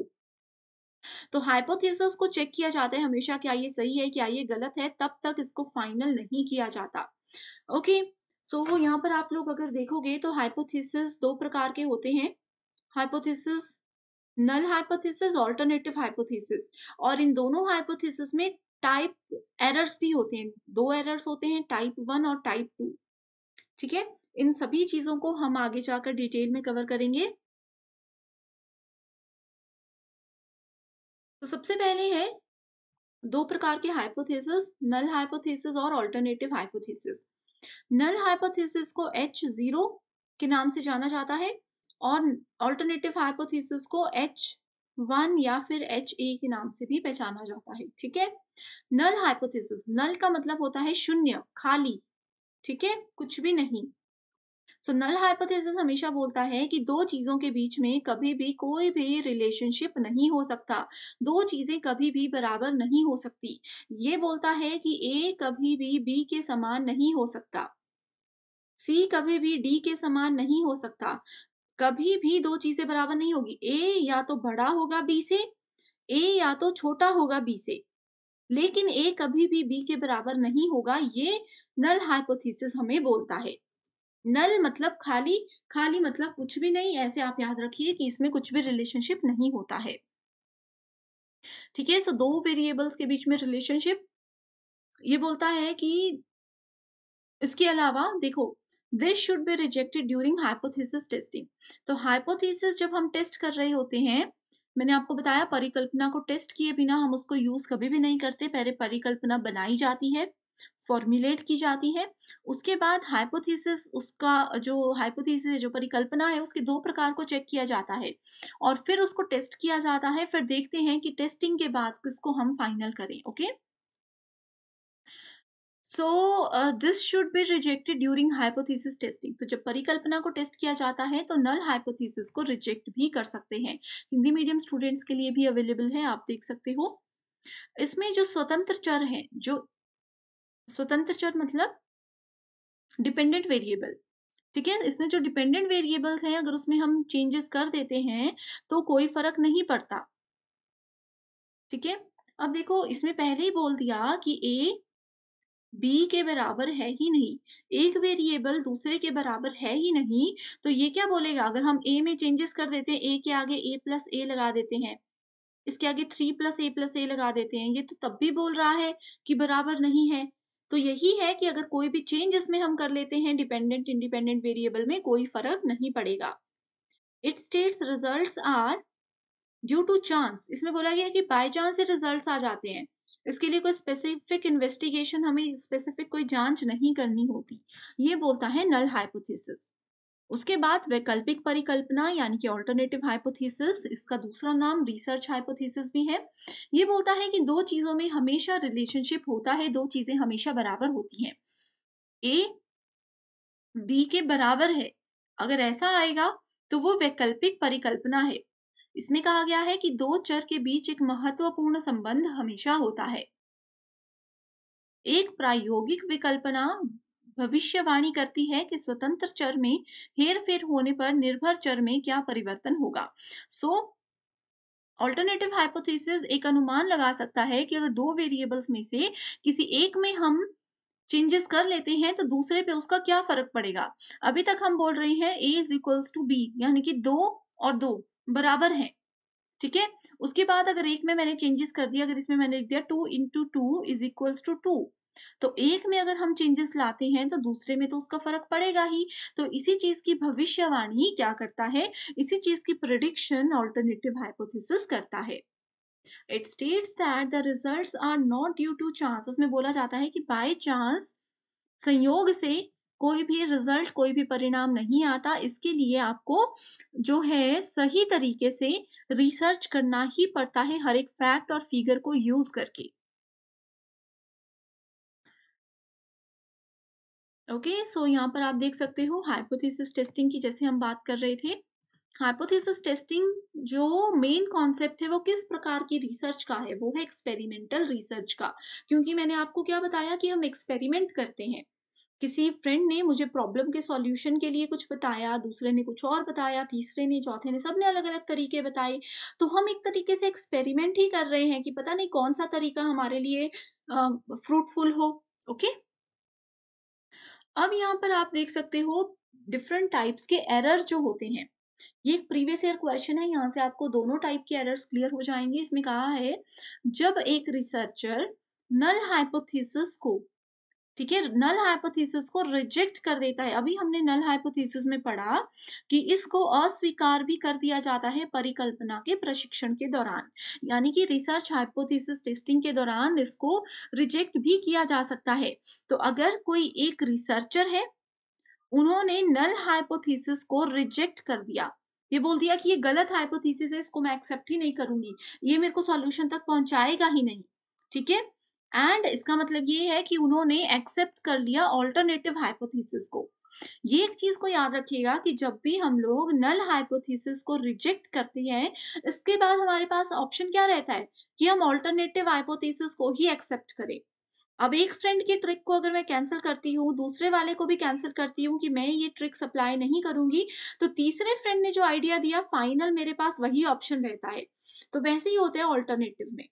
[SPEAKER 1] तो हाइपोथेसिस को चेक किया जाता है हमेशा क्या ये सही है क्या ये गलत है तब तक इसको फाइनल नहीं किया जाता ओके सो यहाँ पर आप लोग अगर देखोगे तो हाइपोथेसिस दो प्रकार के होते हैं hypothesis null hypothesis alternative hypothesis और इन दोनों हाइपोथेसिस में टाइप एरर्स भी होते हैं दो एरर्स होते हैं टाइप वन और टाइप टू ठीक है इन सभी चीजों को हम आगे जाकर डिटेल में कवर करेंगे तो सबसे पहले है दो प्रकार के हाइपोथेसिस नल हाइपोथेसिस और ऑल्टरनेटिव हाइपोथेसिस नल हाइपोथेसिस को एच जीरो के नाम से जाना जाता है और ऑल्टरनेटिव हाइपोथीसिस को एच वन या फिर एच ए के नाम से भी पहचाना जाता है ठीक है नल हाइपोथीसिस नल का मतलब होता है शून्य खाली ठीक है कुछ भी नहीं सो नल हाइपोथेसिस हमेशा बोलता है कि दो चीजों के बीच में कभी भी कोई भी रिलेशनशिप नहीं हो सकता दो चीजें कभी भी बराबर नहीं हो सकती ये बोलता है कि ए कभी भी बी के समान नहीं हो सकता सी कभी भी डी के समान नहीं हो सकता कभी भी दो चीजें बराबर नहीं होगी ए या तो बड़ा होगा बी से ए या तो छोटा होगा बी से लेकिन ए कभी भी बी के बराबर नहीं होगा ये नल हाइपोथीसिस हमें बोलता है नल मतलब खाली खाली मतलब कुछ भी नहीं ऐसे आप याद रखिए कि इसमें कुछ भी रिलेशनशिप नहीं होता है ठीक है सो दो वेरिएबल्स के बीच में रिलेशनशिप ये बोलता है कि इसके अलावा देखो this should be rejected during hypothesis testing तो हाइपोथेसिस जब हम टेस्ट कर रहे होते हैं मैंने आपको बताया परिकल्पना को टेस्ट किए बिना हम उसको यूज कभी भी नहीं करते पहले परिकल्पना बनाई जाती है फॉर्मुलेट की जाती है उसके बाद हाइपोथीसिस उसका जो हाइपोथीसिस जो परिकल्पना है उसके दो प्रकार को चेक किया जाता है और फिर उसको टेस्ट किया जाता है फिर देखते हैं कि टेस्टिंग के बाद किसको हम फाइनल करें okay okay? So this should be rejected during hypothesis testing तो जब परिकल्पना को टेस्ट किया जाता है तो नल हाइपोथीसिस को रिजेक्ट भी कर सकते हैं हिंदी मीडियम स्टूडेंट्स के लिए भी अवेलेबल है आप देख सकते हो इसमें जो स्वतंत्र चर है जो स्वतंत्र चर मतलब डिपेंडेंट वेरिएबल ठीक है इसमें जो डिपेंडेंट वेरिएबल्स हैं अगर उसमें हम चेंजेस कर देते हैं तो कोई फर्क नहीं पड़ता ठीक है अब देखो इसमें पहले ही बोल दिया कि ए बी के बराबर है ही नहीं एक वेरिएबल दूसरे के बराबर है ही नहीं तो ये क्या बोलेगा अगर हम ए में चेंजेस कर देते हैं ए के आगे ए प्लस ए लगा देते हैं इसके आगे three plus A plus A लगा देते हैं ये तो तब भी बोल रहा है कि बराबर नहीं है तो यही है कि अगर कोई भी चेंज इसमें हम कर लेते हैं डिपेंडेंट इंडिपेंडेंट वेरिएबल में कोई फर्क नहीं पड़ेगा it states result are due to chance इसमें बोला गया कि बाय चांस रिजल्ट आ जाते हैं इसके लिए कोई स्पेसिफिक इन्वेस्टिगेशन हमें स्पेसिफिक कोई जांच नहीं करनी होती ये बोलता है नल हाइपोथेसिस उसके बाद वैकल्पिक परिकल्पना यानी कि ऑल्टरनेटिव हाइपोथेसिस इसका दूसरा नाम रिसर्च हाइपोथीसिस भी है ये बोलता है कि दो चीज़ों में हमेशा रिलेशनशिप होता है दो चीज़ें हमेशा बराबर होती हैं ए बी के बराबर है अगर ऐसा आएगा तो वो वैकल्पिक परिकल्पना है इसमें कहा गया है कि दो चर के बीच एक महत्वपूर्ण संबंध हमेशा होता है एक प्रायोगिक विकल्पना भविष्यवाणी करती है कि स्वतंत्र चर में हेर फेर होने पर निर्भर चर में क्या परिवर्तन होगा सो so, ऑल्टरनेटिव हाइपोथेसिस एक अनुमान लगा सकता है कि अगर दो वेरिएबल्स में से किसी एक में हम चेंजेस कर लेते हैं तो दूसरे पे उसका क्या फर्क पड़ेगा अभी तक हम बोल रहे हैं A is equals to B यानी कि दो और दो बराबर है ठीक है उसके बाद अगर एक में मैंने चेंजेस कर दिया अगर इसमें मैंने लिख दिया two into two is equals to two तो एक में अगर हम चेंजेस लाते हैं तो दूसरे में तो उसका फर्क पड़ेगा ही तो इसी चीज की भविष्यवाणी क्या करता है इसी चीज की प्रोडिक्शन ऑल्टरनेटिव हाइपोथेसिस करता है it states that the results are not due to chance उसमें बोला जाता है कि बाय चांस संयोग से कोई भी रिजल्ट कोई भी परिणाम नहीं आता इसके लिए आपको जो है सही तरीके से रिसर्च करना ही पड़ता है हर एक फैक्ट और फिगर को यूज करके ओके okay, सो so यहाँ पर आप देख सकते हो हाइपोथेसिस टेस्टिंग की जैसे हम बात कर रहे थे हाइपोथेसिस टेस्टिंग जो मेन कॉन्सेप्ट है वो किस प्रकार की रिसर्च का है वो है एक्सपेरिमेंटल रिसर्च का क्योंकि मैंने आपको क्या बताया कि हम एक्सपेरिमेंट करते हैं किसी फ्रेंड ने मुझे प्रॉब्लम के सॉल्यूशन के लिए कुछ बताया दूसरे ने कुछ और बताया तीसरे ने चौथे ने सबने अलग अलग तरीके बताए तो हम एक तरीके से एक्सपेरिमेंट ही कर रहे हैं कि पता नहीं कौन सा तरीका हमारे लिए फ्रूटफुल हो ओके अब यहाँ पर आप देख सकते हो डिफरेंट टाइप्स के एरर जो होते हैं ये एक प्रीवियस ईयर क्वेश्चन है यहाँ से आपको दोनों टाइप के एरर्स क्लियर हो जाएंगे इसमें कहा है जब एक रिसर्चर नल हाइपोथेसिस को ठीक है नल हाइपोथीसिस को रिजेक्ट कर देता है अभी हमने नल हाइपोथीसिस में पढ़ा कि इसको अस्वीकार भी कर दिया जाता है परिकल्पना के प्रशिक्षण के दौरान यानी कि रिसर्च हाइपोथीसिस टेस्टिंग के दौरान इसको रिजेक्ट भी किया जा सकता है तो अगर कोई एक रिसर्चर है उन्होंने नल हाइपोथीसिस को रिजेक्ट कर दिया ये बोल दिया कि ये गलत हाइपोथीसिस है इसको मैं एक्सेप्ट ही नहीं करूंगी ये मेरे को सॉल्यूशन तक पहुंचाएगा ही नहीं ठीक है एंड इसका मतलब ये है कि उन्होंने एक्सेप्ट कर लिया ऑल्टरनेटिव हाइपोथीसिस को ये एक चीज को याद रखिएगा कि जब भी हम लोग नल हाइपोथीसिस को रिजेक्ट करते हैं इसके बाद हमारे पास ऑप्शन क्या रहता है कि हम ऑल्टरनेटिव हाइपोथीसिस को ही एक्सेप्ट करें अब एक फ्रेंड की ट्रिक को अगर मैं कैंसिल करती हूँ दूसरे वाले को भी कैंसिल करती हूँ कि मैं ये ट्रिक सप्लाई नहीं करूंगी तो तीसरे फ्रेंड ने जो आइडिया दिया फाइनल मेरे पास वही ऑप्शन रहता है तो वैसे ही होता है ऑल्टरनेटिव में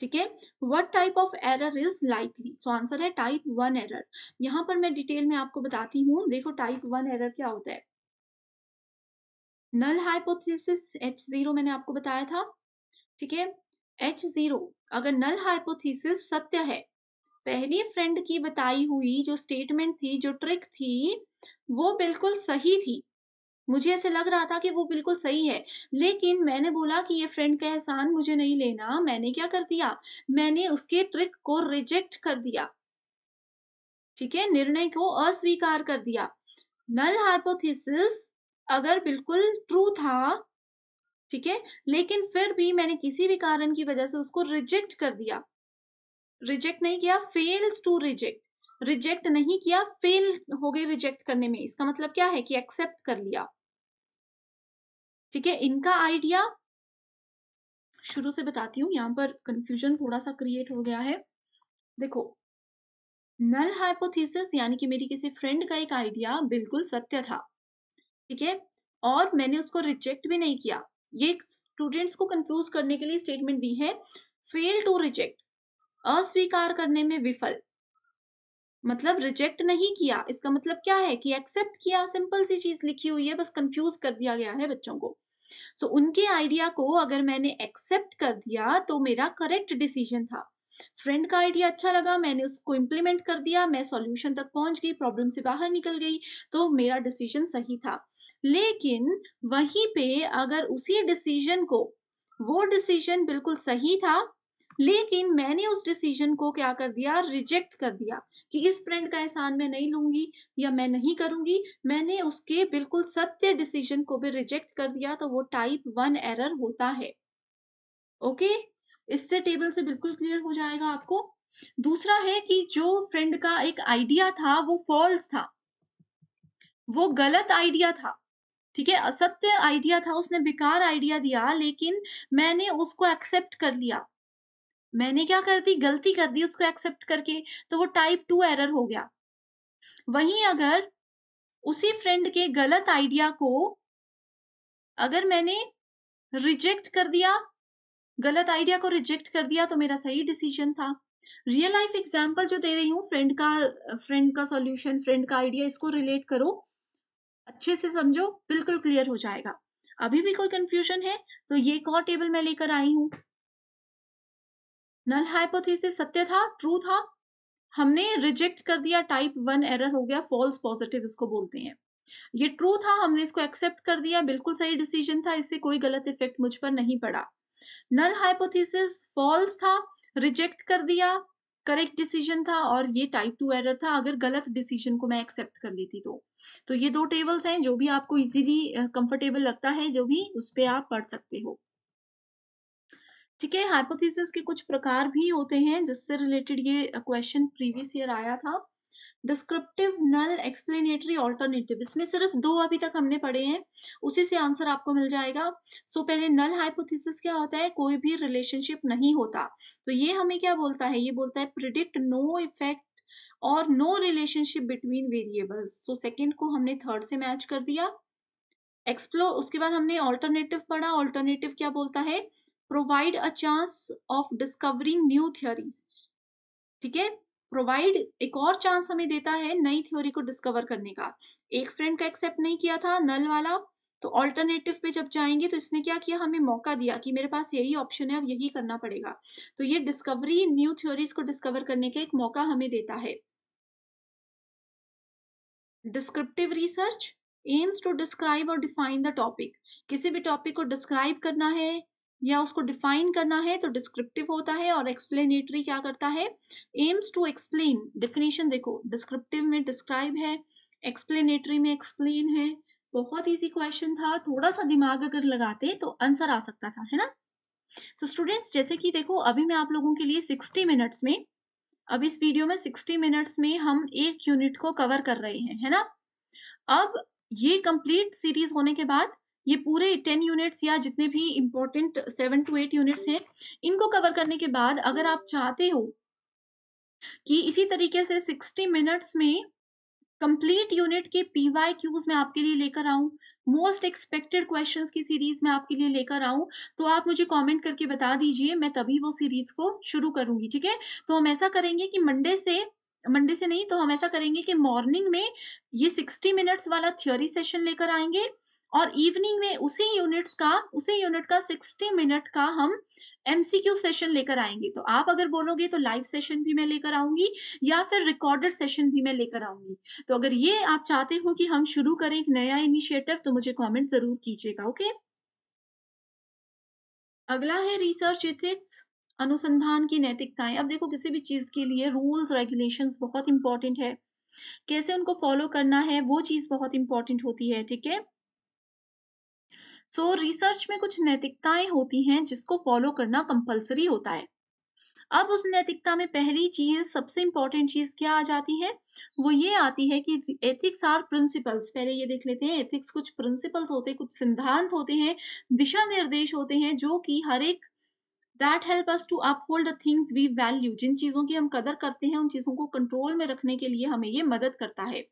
[SPEAKER 1] ठीक है what type of error is likely so answer है टाइप वन एरर यहाँ पर मैं डिटेल में आपको बताती हूँ देखो टाइप वन एरर क्या होता है नल हाइपोथेसिस एच जीरो मैंने आपको बताया था ठीक है एच जीरो अगर नल हाइपोथेसिस सत्य है पहली फ्रेंड की बताई हुई जो स्टेटमेंट थी जो ट्रिक थी वो बिल्कुल सही थी मुझे ऐसे लग रहा था कि वो बिल्कुल सही है लेकिन मैंने बोला कि ये फ्रेंड का एहसान मुझे नहीं लेना मैंने क्या कर दिया मैंने उसके ट्रिक को रिजेक्ट कर दिया ठीक है निर्णय को अस्वीकार कर दिया नल हाइपोथेसिस अगर बिल्कुल ट्रू था ठीक है लेकिन फिर भी मैंने किसी भी कारण की वजह से उसको रिजेक्ट कर दिया रिजेक्ट नहीं किया फेल्स टू रिजेक्ट रिजेक्ट नहीं किया फेल हो गई रिजेक्ट करने में इसका मतलब क्या है कि एक्सेप्ट कर लिया ठीक है इनका आइडिया शुरू से बताती हूँ यहां पर कंफ्यूजन थोड़ा सा क्रिएट हो गया है देखो नल हाइपोथीसिस यानी कि मेरी किसी फ्रेंड का एक आइडिया बिल्कुल सत्य था ठीक है और मैंने उसको रिजेक्ट भी नहीं किया ये स्टूडेंट्स को कंफ्यूज करने के लिए स्टेटमेंट दी है फेल टू रिजेक्ट अस्वीकार करने में विफल मतलब रिजेक्ट नहीं किया इसका मतलब क्या है कि एक्सेप्ट किया सिंपल सी चीज लिखी हुई है बस कंफ्यूज कर दिया गया है बच्चों को सो so, उनके आइडिया को अगर मैंने एक्सेप्ट कर दिया तो मेरा करेक्ट डिसीजन था फ्रेंड का आइडिया अच्छा लगा मैंने उसको इम्प्लीमेंट कर दिया मैं सॉल्यूशन तक पहुंच गई प्रॉब्लम से बाहर निकल गई तो मेरा डिसीजन सही था लेकिन वहीं पे अगर उसी डिसीजन को वो डिसीजन बिल्कुल सही था लेकिन मैंने उस डिसीजन को क्या कर दिया रिजेक्ट कर दिया कि इस फ्रेंड का एहसान मैं नहीं लूंगी या मैं नहीं करूंगी मैंने उसके बिल्कुल सत्य डिसीजन को भी रिजेक्ट कर दिया तो वो टाइप वन एरर होता है ओके इससे टेबल से बिल्कुल क्लियर हो जाएगा आपको दूसरा है कि जो फ्रेंड का एक आइडिया था वो फॉल्स था वो गलत आइडिया था ठीक है असत्य आइडिया था उसने बेकार आइडिया दिया लेकिन मैंने उसको एक्सेप्ट कर लिया मैंने क्या कर दी गलती कर दी उसको एक्सेप्ट करके तो वो टाइप टू एरर हो गया वहीं अगर उसी फ्रेंड के गलत आइडिया को अगर मैंने रिजेक्ट कर दिया गलत आइडिया को रिजेक्ट कर दिया तो मेरा सही डिसीजन था रियल लाइफ एग्जाम्पल जो दे रही हूँ फ्रेंड का फ्रेंड का सॉल्यूशन फ्रेंड का आइडिया इसको रिलेट करो अच्छे से समझो बिल्कुल क्लियर हो जाएगा अभी भी कोई कंफ्यूजन है तो ये एक और टेबल मैं लेकर आई हूँ नल हाइपोथेसिस सत्य था ट्रू था हमने रिजेक्ट कर दिया टाइप वन एरर हो गया फॉल्स पॉजिटिव इसको बोलते हैं ये ट्रू था हमने इसको एक्सेप्ट कर दिया बिल्कुल सही डिसीजन था इससे कोई गलत इफेक्ट मुझ पर नहीं पड़ा नल हाइपोथेसिस फॉल्स था रिजेक्ट कर दिया करेक्ट डिसीजन था और ये टाइप टू एरर था अगर गलत डिसीजन को मैं एक्सेप्ट कर लेती तो तो ये दो टेबल्स हैं जो भी आपको इजीली कंफर्टेबल लगता है जो भी उस पर आप पढ़ सकते हो ठीक है हाइपोथेसिस के कुछ प्रकार भी होते हैं जिससे रिलेटेड ये क्वेश्चन प्रीवियस ईयर आया था डिस्क्रिप्टिव नल एक्सप्लेनेटरी ऑल्टरनेटिव इसमें सिर्फ दो अभी तक हमने पढ़े हैं उसी से आंसर आपको मिल जाएगा सो so, पहले नल हाइपोथेसिस क्या होता है कोई भी रिलेशनशिप नहीं होता तो ये हमें क्या बोलता है ये बोलता है प्रिडिक्ट नो इफेक्ट और no relationship between variables so second को हमने थर्ड से मैच कर दिया एक्सप्लोर उसके बाद हमने ऑल्टरनेटिव पढ़ा ऑल्टरनेटिव क्या बोलता है provide a chance of discovering new theories ठीक है प्रोवाइड एक और चांस हमें देता है नई थ्योरी को डिस्कवर करने का एक फ्रेंड का एक्सेप्ट नहीं किया था नल वाला तो ऑल्टरनेटिव पे जब जाएंगे तो इसने क्या किया हमें मौका दिया कि मेरे पास यही ऑप्शन है अब यही करना पड़ेगा तो ये डिस्कवरी न्यू थ्योरीज को डिस्कवर करने का एक मौका हमें देता है descriptive research aims to describe और डिफाइन द टॉपिक किसी भी टॉपिक को डिस्क्राइब करना है या उसको डिफाइन करना है तो डिस्क्रिप्टिव होता है और एक्सप्लेनेटरी क्या करता है एम्स टू एक्सप्लेन डेफिनेशन देखो डिस्क्रिप्टिव में डिस्क्राइब है एक्सप्लेनेटरी में एक्सप्लेन है बहुत इजी क्वेश्चन था थोड़ा सा दिमाग अगर लगाते तो आंसर आ सकता था है ना सो so स्टूडेंट्स जैसे कि देखो अभी मैं आप लोगों के लिए 60 मिनट्स में अब इस वीडियो में 60 मिनट्स में हम एक यूनिट को कवर कर रहे हैं है ना अब ये कंप्लीट सीरीज होने के बाद ये पूरे टेन यूनिट्स या जितने भी important seven to eight units हैं इनको कवर करने के बाद अगर आप चाहते हो कि इसी तरीके से सिक्सटी मिनट्स में कंप्लीट यूनिट के पीवाई क्यूज में आपके लिए लेकर आऊं मोस्ट एक्सपेक्टेड क्वेश्चंस की सीरीज में आपके लिए लेकर आऊं तो आप मुझे कमेंट करके बता दीजिए मैं तभी वो सीरीज को शुरू करूंगी ठीक है तो हम ऐसा करेंगे कि मंडे से मंडे से नहीं तो हम ऐसा करेंगे कि मॉर्निंग में ये सिक्सटी मिनट्स वाला थ्योरी सेशन लेकर आएंगे और इवनिंग में उसी यूनिट्स का उसी यूनिट का 60 मिनट का हम एमसीक्यू सेशन लेकर आएंगे तो आप अगर बोलोगे तो लाइव सेशन भी मैं लेकर आऊंगी या फिर रिकॉर्डेड सेशन भी मैं लेकर आऊंगी तो अगर ये आप चाहते हो कि हम शुरू करें एक नया इनिशिएटिव तो मुझे कमेंट जरूर कीजिएगा ओके अगला है रिसर्च एथिक्स अनुसंधान की नैतिकताएं अब देखो किसी भी चीज के लिए रूल्स रेगुलेशन बहुत इंपॉर्टेंट है कैसे उनको फॉलो करना है वो चीज बहुत इंपॉर्टेंट होती है ठीक है सो so, रिसर्च में कुछ नैतिकताएं होती हैं जिसको फॉलो करना कंपलसरी होता है अब उस नैतिकता में पहली चीज सबसे इंपॉर्टेंट चीज क्या आ जाती है वो ये आती है कि एथिक्स आर प्रिंसिपल्स पहले ये देख लेते हैं एथिक्स कुछ प्रिंसिपल्स होते हैं कुछ सिद्धांत होते हैं दिशा निर्देश होते हैं जो कि हर एक that help us to uphold the things we value जिन चीजों की हम कदर करते हैं उन चीजों को कंट्रोल में रखने के लिए हमें ये मदद करता है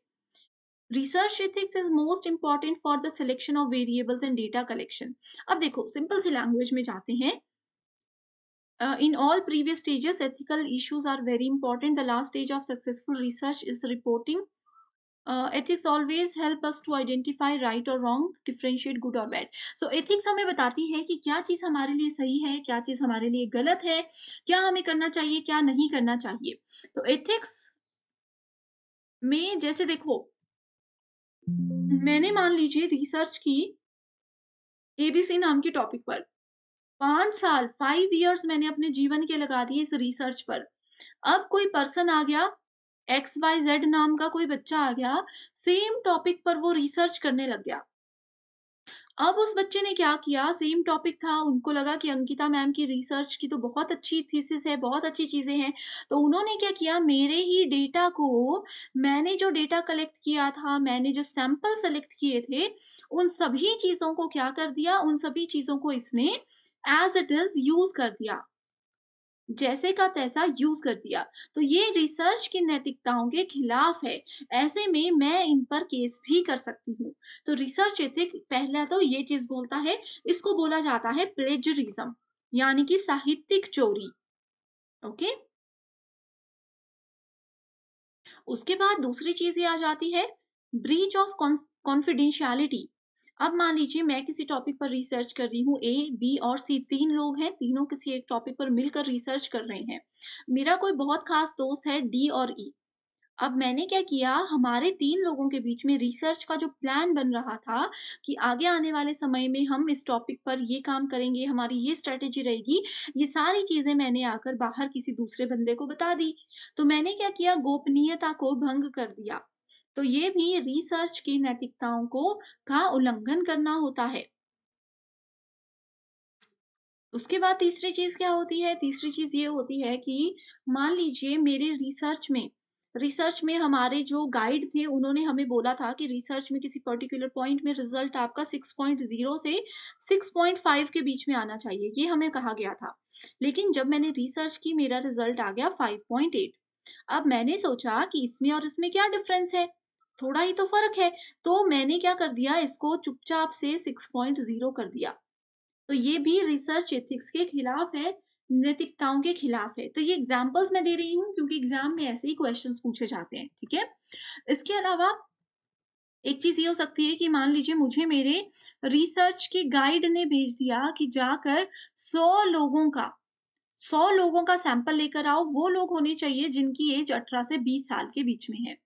[SPEAKER 1] research ethics is most important for the selection of variables and data collection अब देखो सिंपल सी लैंग्वेज में जाते हैं in all previous stages ethical issues are very important the last stage of successful research is reporting uh, ethics always help us to identify right or wrong differentiate good or bad so ethics हमें बताती है कि क्या चीज़ हमारे लिए सही है क्या चीज़ हमारे लिए गलत है क्या हमें करना चाहिए क्या नहीं करना चाहिए तो ethics में जैसे देखो मैंने मान लीजिए रिसर्च की एबीसी नाम के टॉपिक पर पांच साल फाइव इयर्स मैंने अपने जीवन के लगा दिए इस रिसर्च पर अब कोई पर्सन आ गया एक्स वाई जेड नाम का कोई बच्चा आ गया सेम टॉपिक पर वो रिसर्च करने लग गया अब उस बच्चे ने क्या किया सेम टॉपिक था उनको लगा कि अंकिता मैम की रिसर्च की तो बहुत अच्छी थीसिस है बहुत अच्छी चीज़ें हैं तो उन्होंने क्या किया मेरे ही डेटा को मैंने जो डेटा कलेक्ट किया था मैंने जो सैंपल सेलेक्ट किए थे उन सभी चीज़ों को क्या कर दिया उन सभी चीज़ों को इसने एज इट इज़ यूज़ कर दिया जैसे का तैसा यूज कर दिया तो ये रिसर्च की नैतिकताओं के खिलाफ है ऐसे में मैं इन पर केस भी कर सकती हूँ तो रिसर्च एथिक पहला तो ये चीज बोलता है इसको बोला जाता है प्लेजरिज्म यानी कि साहित्यिक चोरी ओके उसके बाद दूसरी चीज ये आ जाती है ब्रीच ऑफ कॉन्फिडेंशियलिटी अब मान लीजिए मैं किसी टॉपिक पर रिसर्च कर रही हूँ ए बी और सी तीन लोग हैं तीनों किसी एक टॉपिक पर मिलकर रिसर्च कर रहे हैं मेरा कोई बहुत खास दोस्त है डी और ई e. अब मैंने क्या किया हमारे तीन लोगों के बीच में रिसर्च का जो प्लान बन रहा था कि आगे आने वाले समय में हम इस टॉपिक पर ये काम करेंगे हमारी ये स्ट्रेटेजी रहेगी ये सारी चीजें मैंने आकर बाहर किसी दूसरे बंदे को बता दी तो मैंने क्या किया गोपनीयता को भंग कर दिया तो ये भी रिसर्च की नैतिकताओं को का उल्लंघन करना होता है उसके बाद तीसरी चीज क्या होती है तीसरी चीज ये होती है कि मान लीजिए मेरे रिसर्च में रिसर्च में हमारे जो गाइड थे उन्होंने हमें बोला था कि रिसर्च में किसी पर्टिकुलर पॉइंट में रिजल्ट आपका 6.0 से 6.5 के बीच में आना चाहिए ये हमें कहा गया था लेकिन जब मैंने रिसर्च की मेरा रिजल्ट आ गया 5.8 अब मैंने सोचा कि इसमें और इसमें क्या डिफरेंस है थोड़ा ही तो फर्क है तो मैंने क्या कर दिया इसको चुपचाप से 6.0 कर दिया तो ये भी रिसर्च एथिक्स के खिलाफ है नैतिकताओं के खिलाफ है तो ये एग्जाम्पल्स मैं दे रही हूँ क्योंकि एग्जाम में ऐसे ही क्वेश्चन पूछे जाते हैं ठीक है इसके अलावा एक चीज ये हो सकती है कि मान लीजिए मुझे मेरे रिसर्च के गाइड ने भेज दिया कि जाकर सौ लोगों का सौ लोगों का सैंपल लेकर आओ वो लोग होने चाहिए जिनकी एज अठारह से बीस साल के बीच में है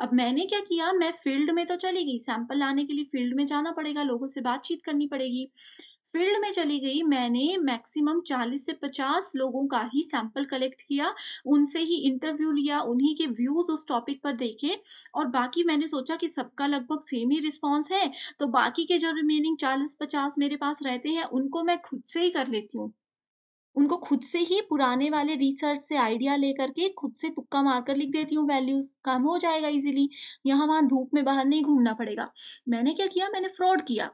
[SPEAKER 1] अब मैंने क्या किया मैं फील्ड में तो चली गई सैंपल लाने के लिए फील्ड में जाना पड़ेगा लोगों से बातचीत करनी पड़ेगी फील्ड में चली गई मैंने मैक्सिमम 40 से 50 लोगों का ही सैंपल कलेक्ट किया उनसे ही इंटरव्यू लिया उन्हीं के व्यूज उस टॉपिक पर देखे और बाकी मैंने सोचा कि सबका लगभग सेम ही रिस्पॉन्स है तो बाकी के जो रिमेनिंग 40-50 मेरे पास रहते हैं उनको मैं खुद से ही कर लेती हूँ उनको खुद से ही पुराने वाले रिसर्च से आइडिया लेकर के खुद से तुक्का मारकर लिख देती हूँ वैल्यूज काम हो जाएगा इजीली यहाँ वहां धूप में बाहर नहीं घूमना पड़ेगा मैंने क्या किया मैंने फ्रॉड किया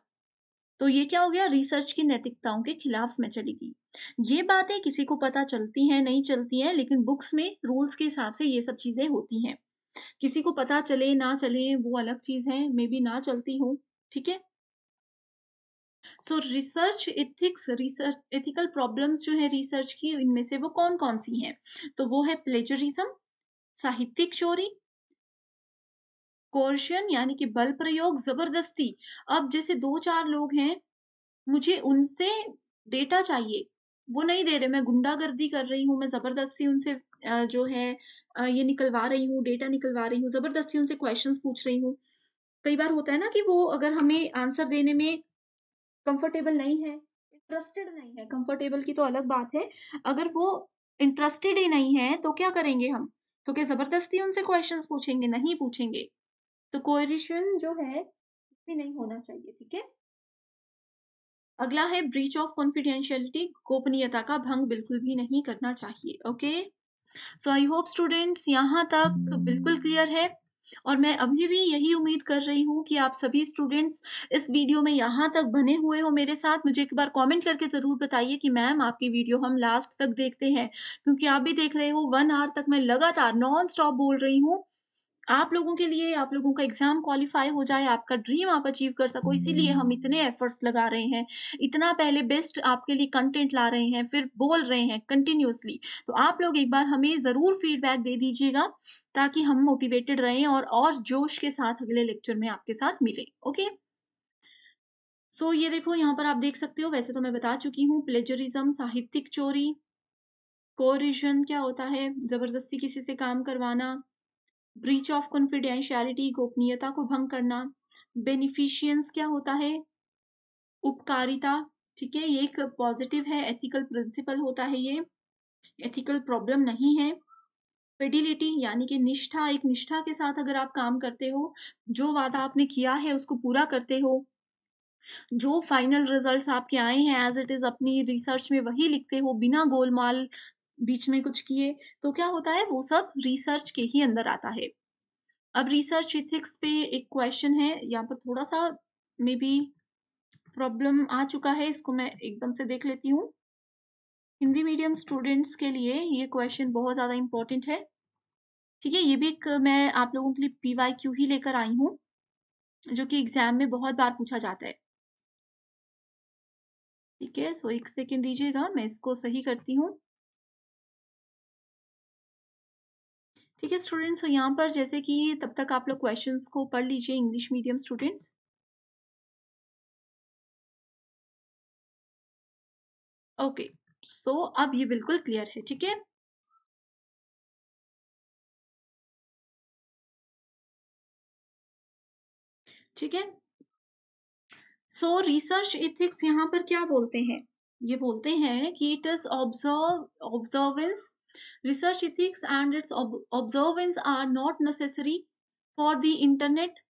[SPEAKER 1] तो ये क्या हो गया रिसर्च की नैतिकताओं के खिलाफ में चली गई ये बातें किसी को पता चलती हैं नहीं चलती हैं लेकिन बुक्स में रूल्स के हिसाब से ये सब चीजें होती हैं किसी को पता चले ना चले वो अलग चीज है मे बी ना चलती हूँ ठीक है so research ethics research ethical problems जो है रिसर्च की इनमें से वो कौन कौन सी हैं तो वो है प्लेजरिज्म साहित्यिक चोरी कोर्शन यानी कि बल प्रयोग जबरदस्ती अब जैसे दो चार लोग हैं मुझे उनसे डेटा चाहिए वो नहीं दे रहे मैं गुंडागर्दी कर रही हूँ मैं जबरदस्ती उनसे जो है ये निकलवा रही हूँ डेटा निकलवा रही हूँ जबरदस्ती उनसे क्वेश्चंस पूछ रही हूँ कई बार होता है ना कि वो अगर हमें आंसर देने में कंफर्टेबल नहीं है इंटरेस्टेड नहीं है कंफर्टेबल की तो अलग बात है अगर वो इंटरेस्टेड ही नहीं है तो क्या करेंगे हम तो क्या जबरदस्ती उनसे क्वेश्चंस पूछेंगे नहीं पूछेंगे तो कोरिशन जो है भी नहीं होना चाहिए ठीक है अगला है ब्रीच ऑफ कॉन्फिडेंशियलिटी गोपनीयता का भंग बिल्कुल भी नहीं करना चाहिए okay so I hope students यहाँ तक बिल्कुल क्लियर है और मैं अभी भी यही उम्मीद कर रही हूँ कि आप सभी स्टूडेंट्स इस वीडियो में यहाँ तक बने हुए हो मेरे साथ मुझे एक बार कमेंट करके ज़रूर बताइए कि मैम आपकी वीडियो हम लास्ट तक देखते हैं क्योंकि आप भी देख रहे हो वन आवर तक मैं लगातार नॉन स्टॉप बोल रही हूँ आप लोगों के लिए आप लोगों का एग्जाम क्वालिफाई हो जाए आपका ड्रीम आप अचीव कर सको इसीलिए हम इतने एफर्ट्स लगा रहे हैं इतना पहले बेस्ट आपके लिए कंटेंट ला रहे हैं फिर बोल रहे हैं कंटिन्यूसली तो आप लोग एक बार हमें ज़रूर फीडबैक दे दीजिएगा ताकि हम मोटिवेटेड रहें और और जोश के साथ अगले लेक्चर में आपके साथ मिले ओके सो so, ये देखो यहाँ पर आप देख सकते हो वैसे तो मैं बता चुकी हूँ प्लेजरिज्म साहित्यिक चोरी कोरिजन क्या होता है जबरदस्ती किसी से काम करवाना ब्रीच ऑफ कॉन्फिडेंशियलिटी गोपनीयता को भंग करना बेनिफिशियंस क्या होता है उपकारिता ठीक है ये एक पॉजिटिव है एथिकल प्रिंसिपल होता है ये एथिकल प्रॉब्लम नहीं है फेडिलिटी यानी कि निष्ठा एक निष्ठा के साथ अगर आप काम करते हो जो वादा आपने किया है उसको पूरा करते हो जो फाइनल रिजल्ट्स आपके आए हैं एज इट इज अपनी रिसर्च में वही लिखते हो बिना गोलमाल बीच में कुछ किए तो क्या होता है वो सब रिसर्च के ही अंदर आता है अब रिसर्च इथिक्स पे एक क्वेश्चन है यहाँ पर थोड़ा सा मे बी प्रॉब्लम आ चुका है इसको मैं एकदम से देख लेती हूँ हिंदी मीडियम स्टूडेंट्स के लिए ये क्वेश्चन बहुत ज़्यादा इम्पोर्टेंट है ठीक है ये भी एक मैं आप लोगों के लिए पी वाई क्यू ही लेकर आई हूँ जो कि एग्जाम में बहुत बार पूछा जाता है ठीक है सो एक सेकेंड दीजिएगा मैं इसको सही करती हूँ ठीक है स्टूडेंट्स तो यहाँ पर जैसे कि तब तक आप लोग क्वेश्चंस को पढ़ लीजिए English medium students okay so अब ये बिल्कुल क्लियर है ठीक है ठीक है सो रिसर्च इथिक्स यहाँ पर क्या बोलते हैं ये बोलते हैं कि it is observe observance Research ethics and its ob observance are not necessary for the internet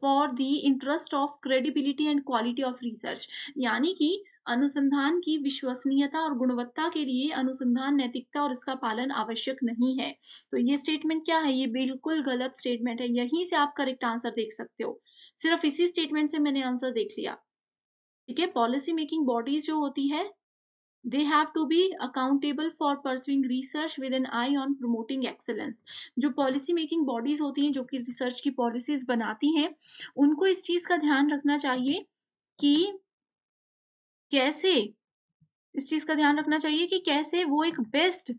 [SPEAKER 1] for the interest of credibility and quality of research yani ki अनुसंधान की विश्वसनीयता और गुणवत्ता के लिए अनुसंधान नैतिकता और इसका पालन आवश्यक नहीं है तो ये स्टेटमेंट क्या है ये बिल्कुल गलत स्टेटमेंट है यहीं से आप करेक्ट आंसर देख सकते हो सिर्फ इसी स्टेटमेंट से मैंने आंसर देख लिया ठीक है पॉलिसी मेकिंग बॉडीज जो होती है they have to be accountable for pursuing research with an eye on promoting excellence जो पॉलिसी मेकिंग बॉडीज होती हैं जो कि रिसर्च की पॉलिसीज बनाती हैं उनको इस चीज का ध्यान रखना चाहिए कि कैसे इस चीज का ध्यान रखना चाहिए कि कैसे वो एक बेस्ट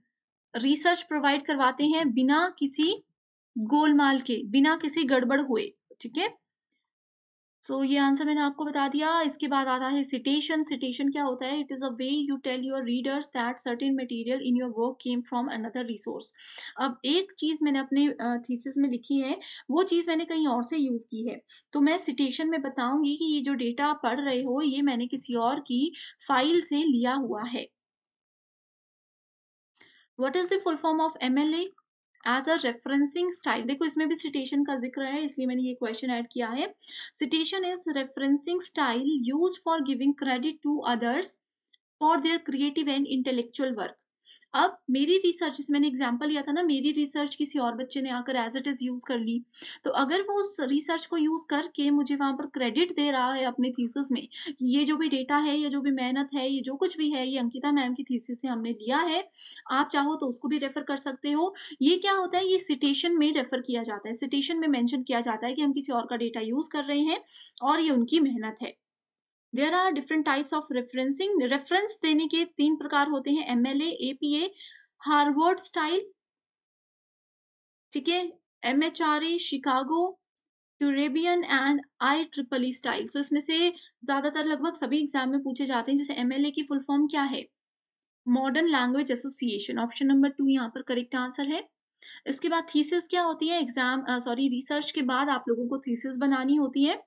[SPEAKER 1] रिसर्च प्रोवाइड करवाते हैं बिना किसी गोलमाल के बिना किसी गड़बड़ हुए ठीक है सो so, ये आंसर मैंने आपको बता दिया इसके बाद आता है सिटेशन सिटेशन क्या होता है it is a way you tell your readers that certain material in your work came from another resource अब एक चीज़ मैंने अपने थीसिस में लिखी है वो चीज़ मैंने कहीं और से यूज़ की है तो मैं सिटेशन में बताऊंगी कि ये जो डेटा आप पढ़ रहे हो ये मैंने किसी और की फाइल से लिया हुआ है what is the full form of mla as a referencing style देखो इसमें भी सिटेशन का जिक्र है इसलिए मैंने ये क्वेश्चन ऐड किया है citation is referencing style use for giving credit to others for their creative and intellectual work अब मेरी रिसर्च इस मैंने एग्जाम्पल लिया था ना मेरी रिसर्च किसी और बच्चे ने आकर एज इट इज यूज कर ली तो अगर वो उस रिसर्च को यूज करके मुझे वहां पर क्रेडिट दे रहा है अपने थीसिस में ये जो भी डेटा है या जो भी मेहनत है ये जो कुछ भी है ये अंकिता मैम की थीसिस से हमने लिया है आप चाहो तो उसको भी रेफर कर सकते हो ये क्या होता है ये सिटेशन में रेफर किया जाता है सिटेशन में मैंशन किया जाता है कि हम किसी और का डेटा यूज कर रहे हैं और ये उनकी मेहनत है there are different types of referencing reference देने के तीन प्रकार होते हैं M L APA Harvard style ठीक है M H R A Chicago Turabian and I triple E style so इसमें से ज्यादातर लगभग सभी एग्जाम में पूछे जाते हैं जैसे एमएलए की फुल फॉर्म क्या है modern language association option number two यहाँ पर करेक्ट आंसर है इसके बाद थीसिस क्या होती है एग्जाम सॉरी रिसर्च के बाद आप लोगों को थीसिस बनानी होती है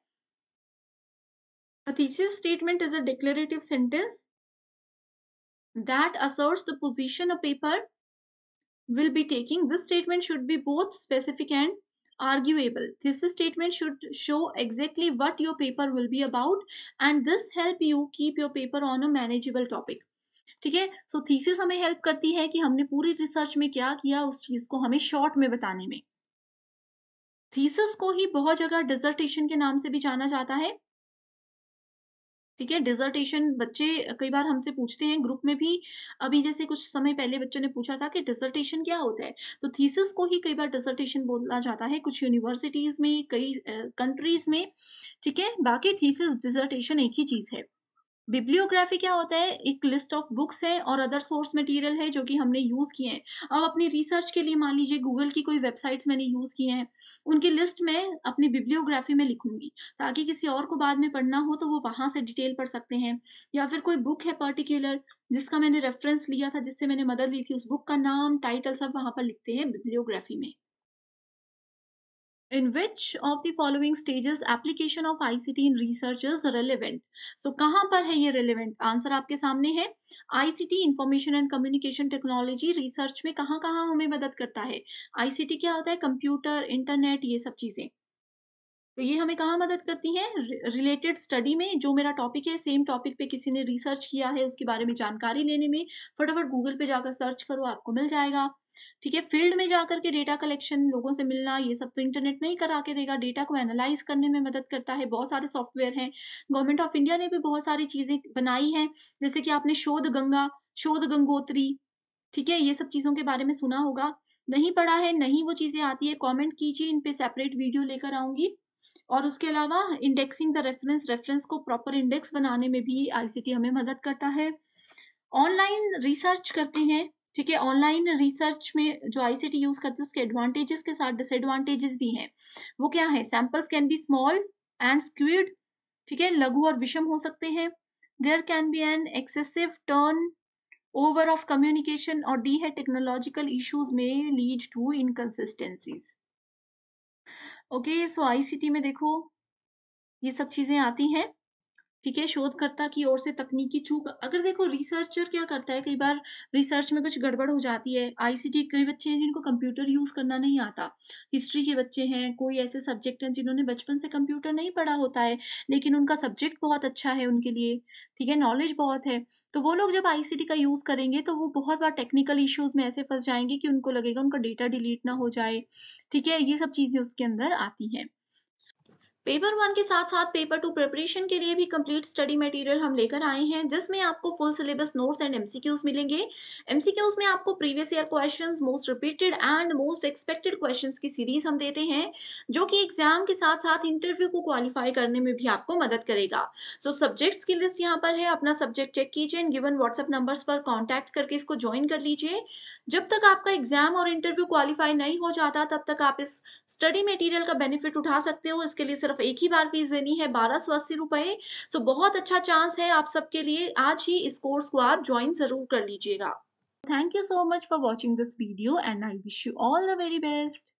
[SPEAKER 1] A thesis statement is a declarative sentence that asserts the position a paper will be taking. This statement should be both specific and arguable. Thesis statement should show exactly what your paper will be about and this help you keep your paper on a manageable topic. ठीक है सो thesis हमें help करती है कि हमने पूरी research में क्या किया उस चीज को हमें शॉर्ट में बताने में थीसिस को ही बहुत जगह डिजर्टेशन के नाम से भी जाना जाता है ठीक है डिजर्टेशन बच्चे कई बार हमसे पूछते हैं ग्रुप में भी अभी जैसे कुछ समय पहले बच्चों ने पूछा था कि डिजर्टेशन क्या होता है तो थीसिस को ही कई बार डिजर्टेशन बोला जाता है कुछ यूनिवर्सिटीज में कई कंट्रीज में ठीक है बाकी थीसिस डिजर्टेशन एक ही चीज़ है बिब्लियोग्राफी क्या होता है एक लिस्ट ऑफ बुक्स है और अदर सोर्स मटेरियल है जो कि हमने यूज़ किए हैं अब अपनी रिसर्च के लिए मान लीजिए गूगल की कोई वेबसाइट्स मैंने यूज़ किए हैं उनकी लिस्ट मैं अपनी बिब्लियोग्राफी में लिखूंगी ताकि किसी और को बाद में पढ़ना हो तो वो वहाँ से डिटेल पढ़ सकते हैं या फिर कोई बुक है पर्टिकुलर जिसका मैंने रेफरेंस लिया था जिससे मैंने मदद ली थी उस बुक का नाम टाइटल सब वहाँ पर लिखते हैं बिब्लियोग्राफी में in which of the following stages application of ICT in research is relevant? So कहाँ पर है ये relevant? answer आपके सामने है ICT information and communication technology research में कहाँ कहाँ हमें मदद करता है ICT क्या होता है कंप्यूटर इंटरनेट ये सब चीज़ें तो ये हमें कहाँ मदद करती हैं रिलेटेड स्टडी में जो मेरा टॉपिक है सेम टॉपिक पे किसी ने रिसर्च किया है उसके बारे में जानकारी लेने में फटाफट गूगल पे जाकर सर्च करो आपको मिल जाएगा ठीक है फील्ड में जाकर के डेटा कलेक्शन लोगों से मिलना ये सब तो इंटरनेट नहीं करा के देगा डेटा को एनालाइज करने में मदद करता है बहुत सारे सॉफ्टवेयर हैं गवर्नमेंट ऑफ इंडिया ने भी बहुत सारी चीजें बनाई हैं जैसे कि आपने शोध गंगा शोध गंगोत्री ठीक है ये सब चीजों के बारे में सुना होगा नहीं पढ़ा है नहीं वो चीजें आती है कॉमेंट कीजिए इन पे सेपरेट वीडियो लेकर आऊंगी और उसके अलावा इंडेक्सिंग द रेफरेंस रेफरेंस को प्रॉपर इंडेक्स बनाने में भी आईसीटी हमें मदद करता है ऑनलाइन रिसर्च करते हैं ठीक है ऑनलाइन रिसर्च में जो आईसीटी यूज करते हैं उसके एडवांटेजेस के साथ डिसएडवांटेजेस भी हैं वो क्या है samples can be small and skewed ठीक है लघु और विषम हो सकते हैं there can be an excessive turn over of communication और डी है technological issues may lead to inconsistencies okay so ICT में देखो ये सब चीजें आती हैं ठीक है शोधकर्ता की ओर से तकनीकी चूक अगर देखो रिसर्चर क्या करता है कई बार रिसर्च में कुछ गड़बड़ हो जाती है आईसीटी कई बच्चे हैं जिनको कंप्यूटर यूज करना नहीं आता हिस्ट्री के बच्चे हैं कोई ऐसे सब्जेक्ट हैं जिन्होंने बचपन से कंप्यूटर नहीं पढ़ा होता है लेकिन उनका सब्जेक्ट बहुत अच्छा है उनके लिए ठीक है नॉलेज बहुत है तो वो लोग जब आई का यूज करेंगे तो वो बहुत बार टेक्निकल इश्यूज में ऐसे फंस जाएंगे कि उनको लगेगा उनका डेटा डिलीट ना हो जाए ठीक है ये सब चीजें उसके अंदर आती हैं पेपर वन के साथ साथ पेपर टू प्रिपरेशन के लिए भी कंप्लीट स्टडी मटेरियल हम लेकर आए हैं जिसमें आपको full syllabus notes and MCQs मिलेंगे एमसीक्यूज में आपको previous year questions most repeated and most expected questions की सीरीज हम देते हैं जो कि एग्जाम के साथ साथ इंटरव्यू को क्वालिफाई करने में भी आपको मदद करेगा सो so, सब्जेक्ट्स की लिस्ट यहाँ पर है अपना सब्जेक्ट चेक कीजिए एंड गिवन व्हाट्सएप नंबर्स पर कॉन्टैक्ट करके इसको ज्वाइन कर लीजिए जब तक आपका एग्जाम और इंटरव्यू क्वालिफाई नहीं हो जाता तब तक आप इस स्टडी मटेरियल का बेनिफिट उठा सकते हो इसके लिए सिर्फ एक ही बार फीस देनी है बारह सौ अस्सी रुपए सो बहुत अच्छा चांस है आप सबके लिए आज ही इस कोर्स को आप ज्वाइन जरूर कर लीजिएगा thank you so much for watching this video and I wish you all the very best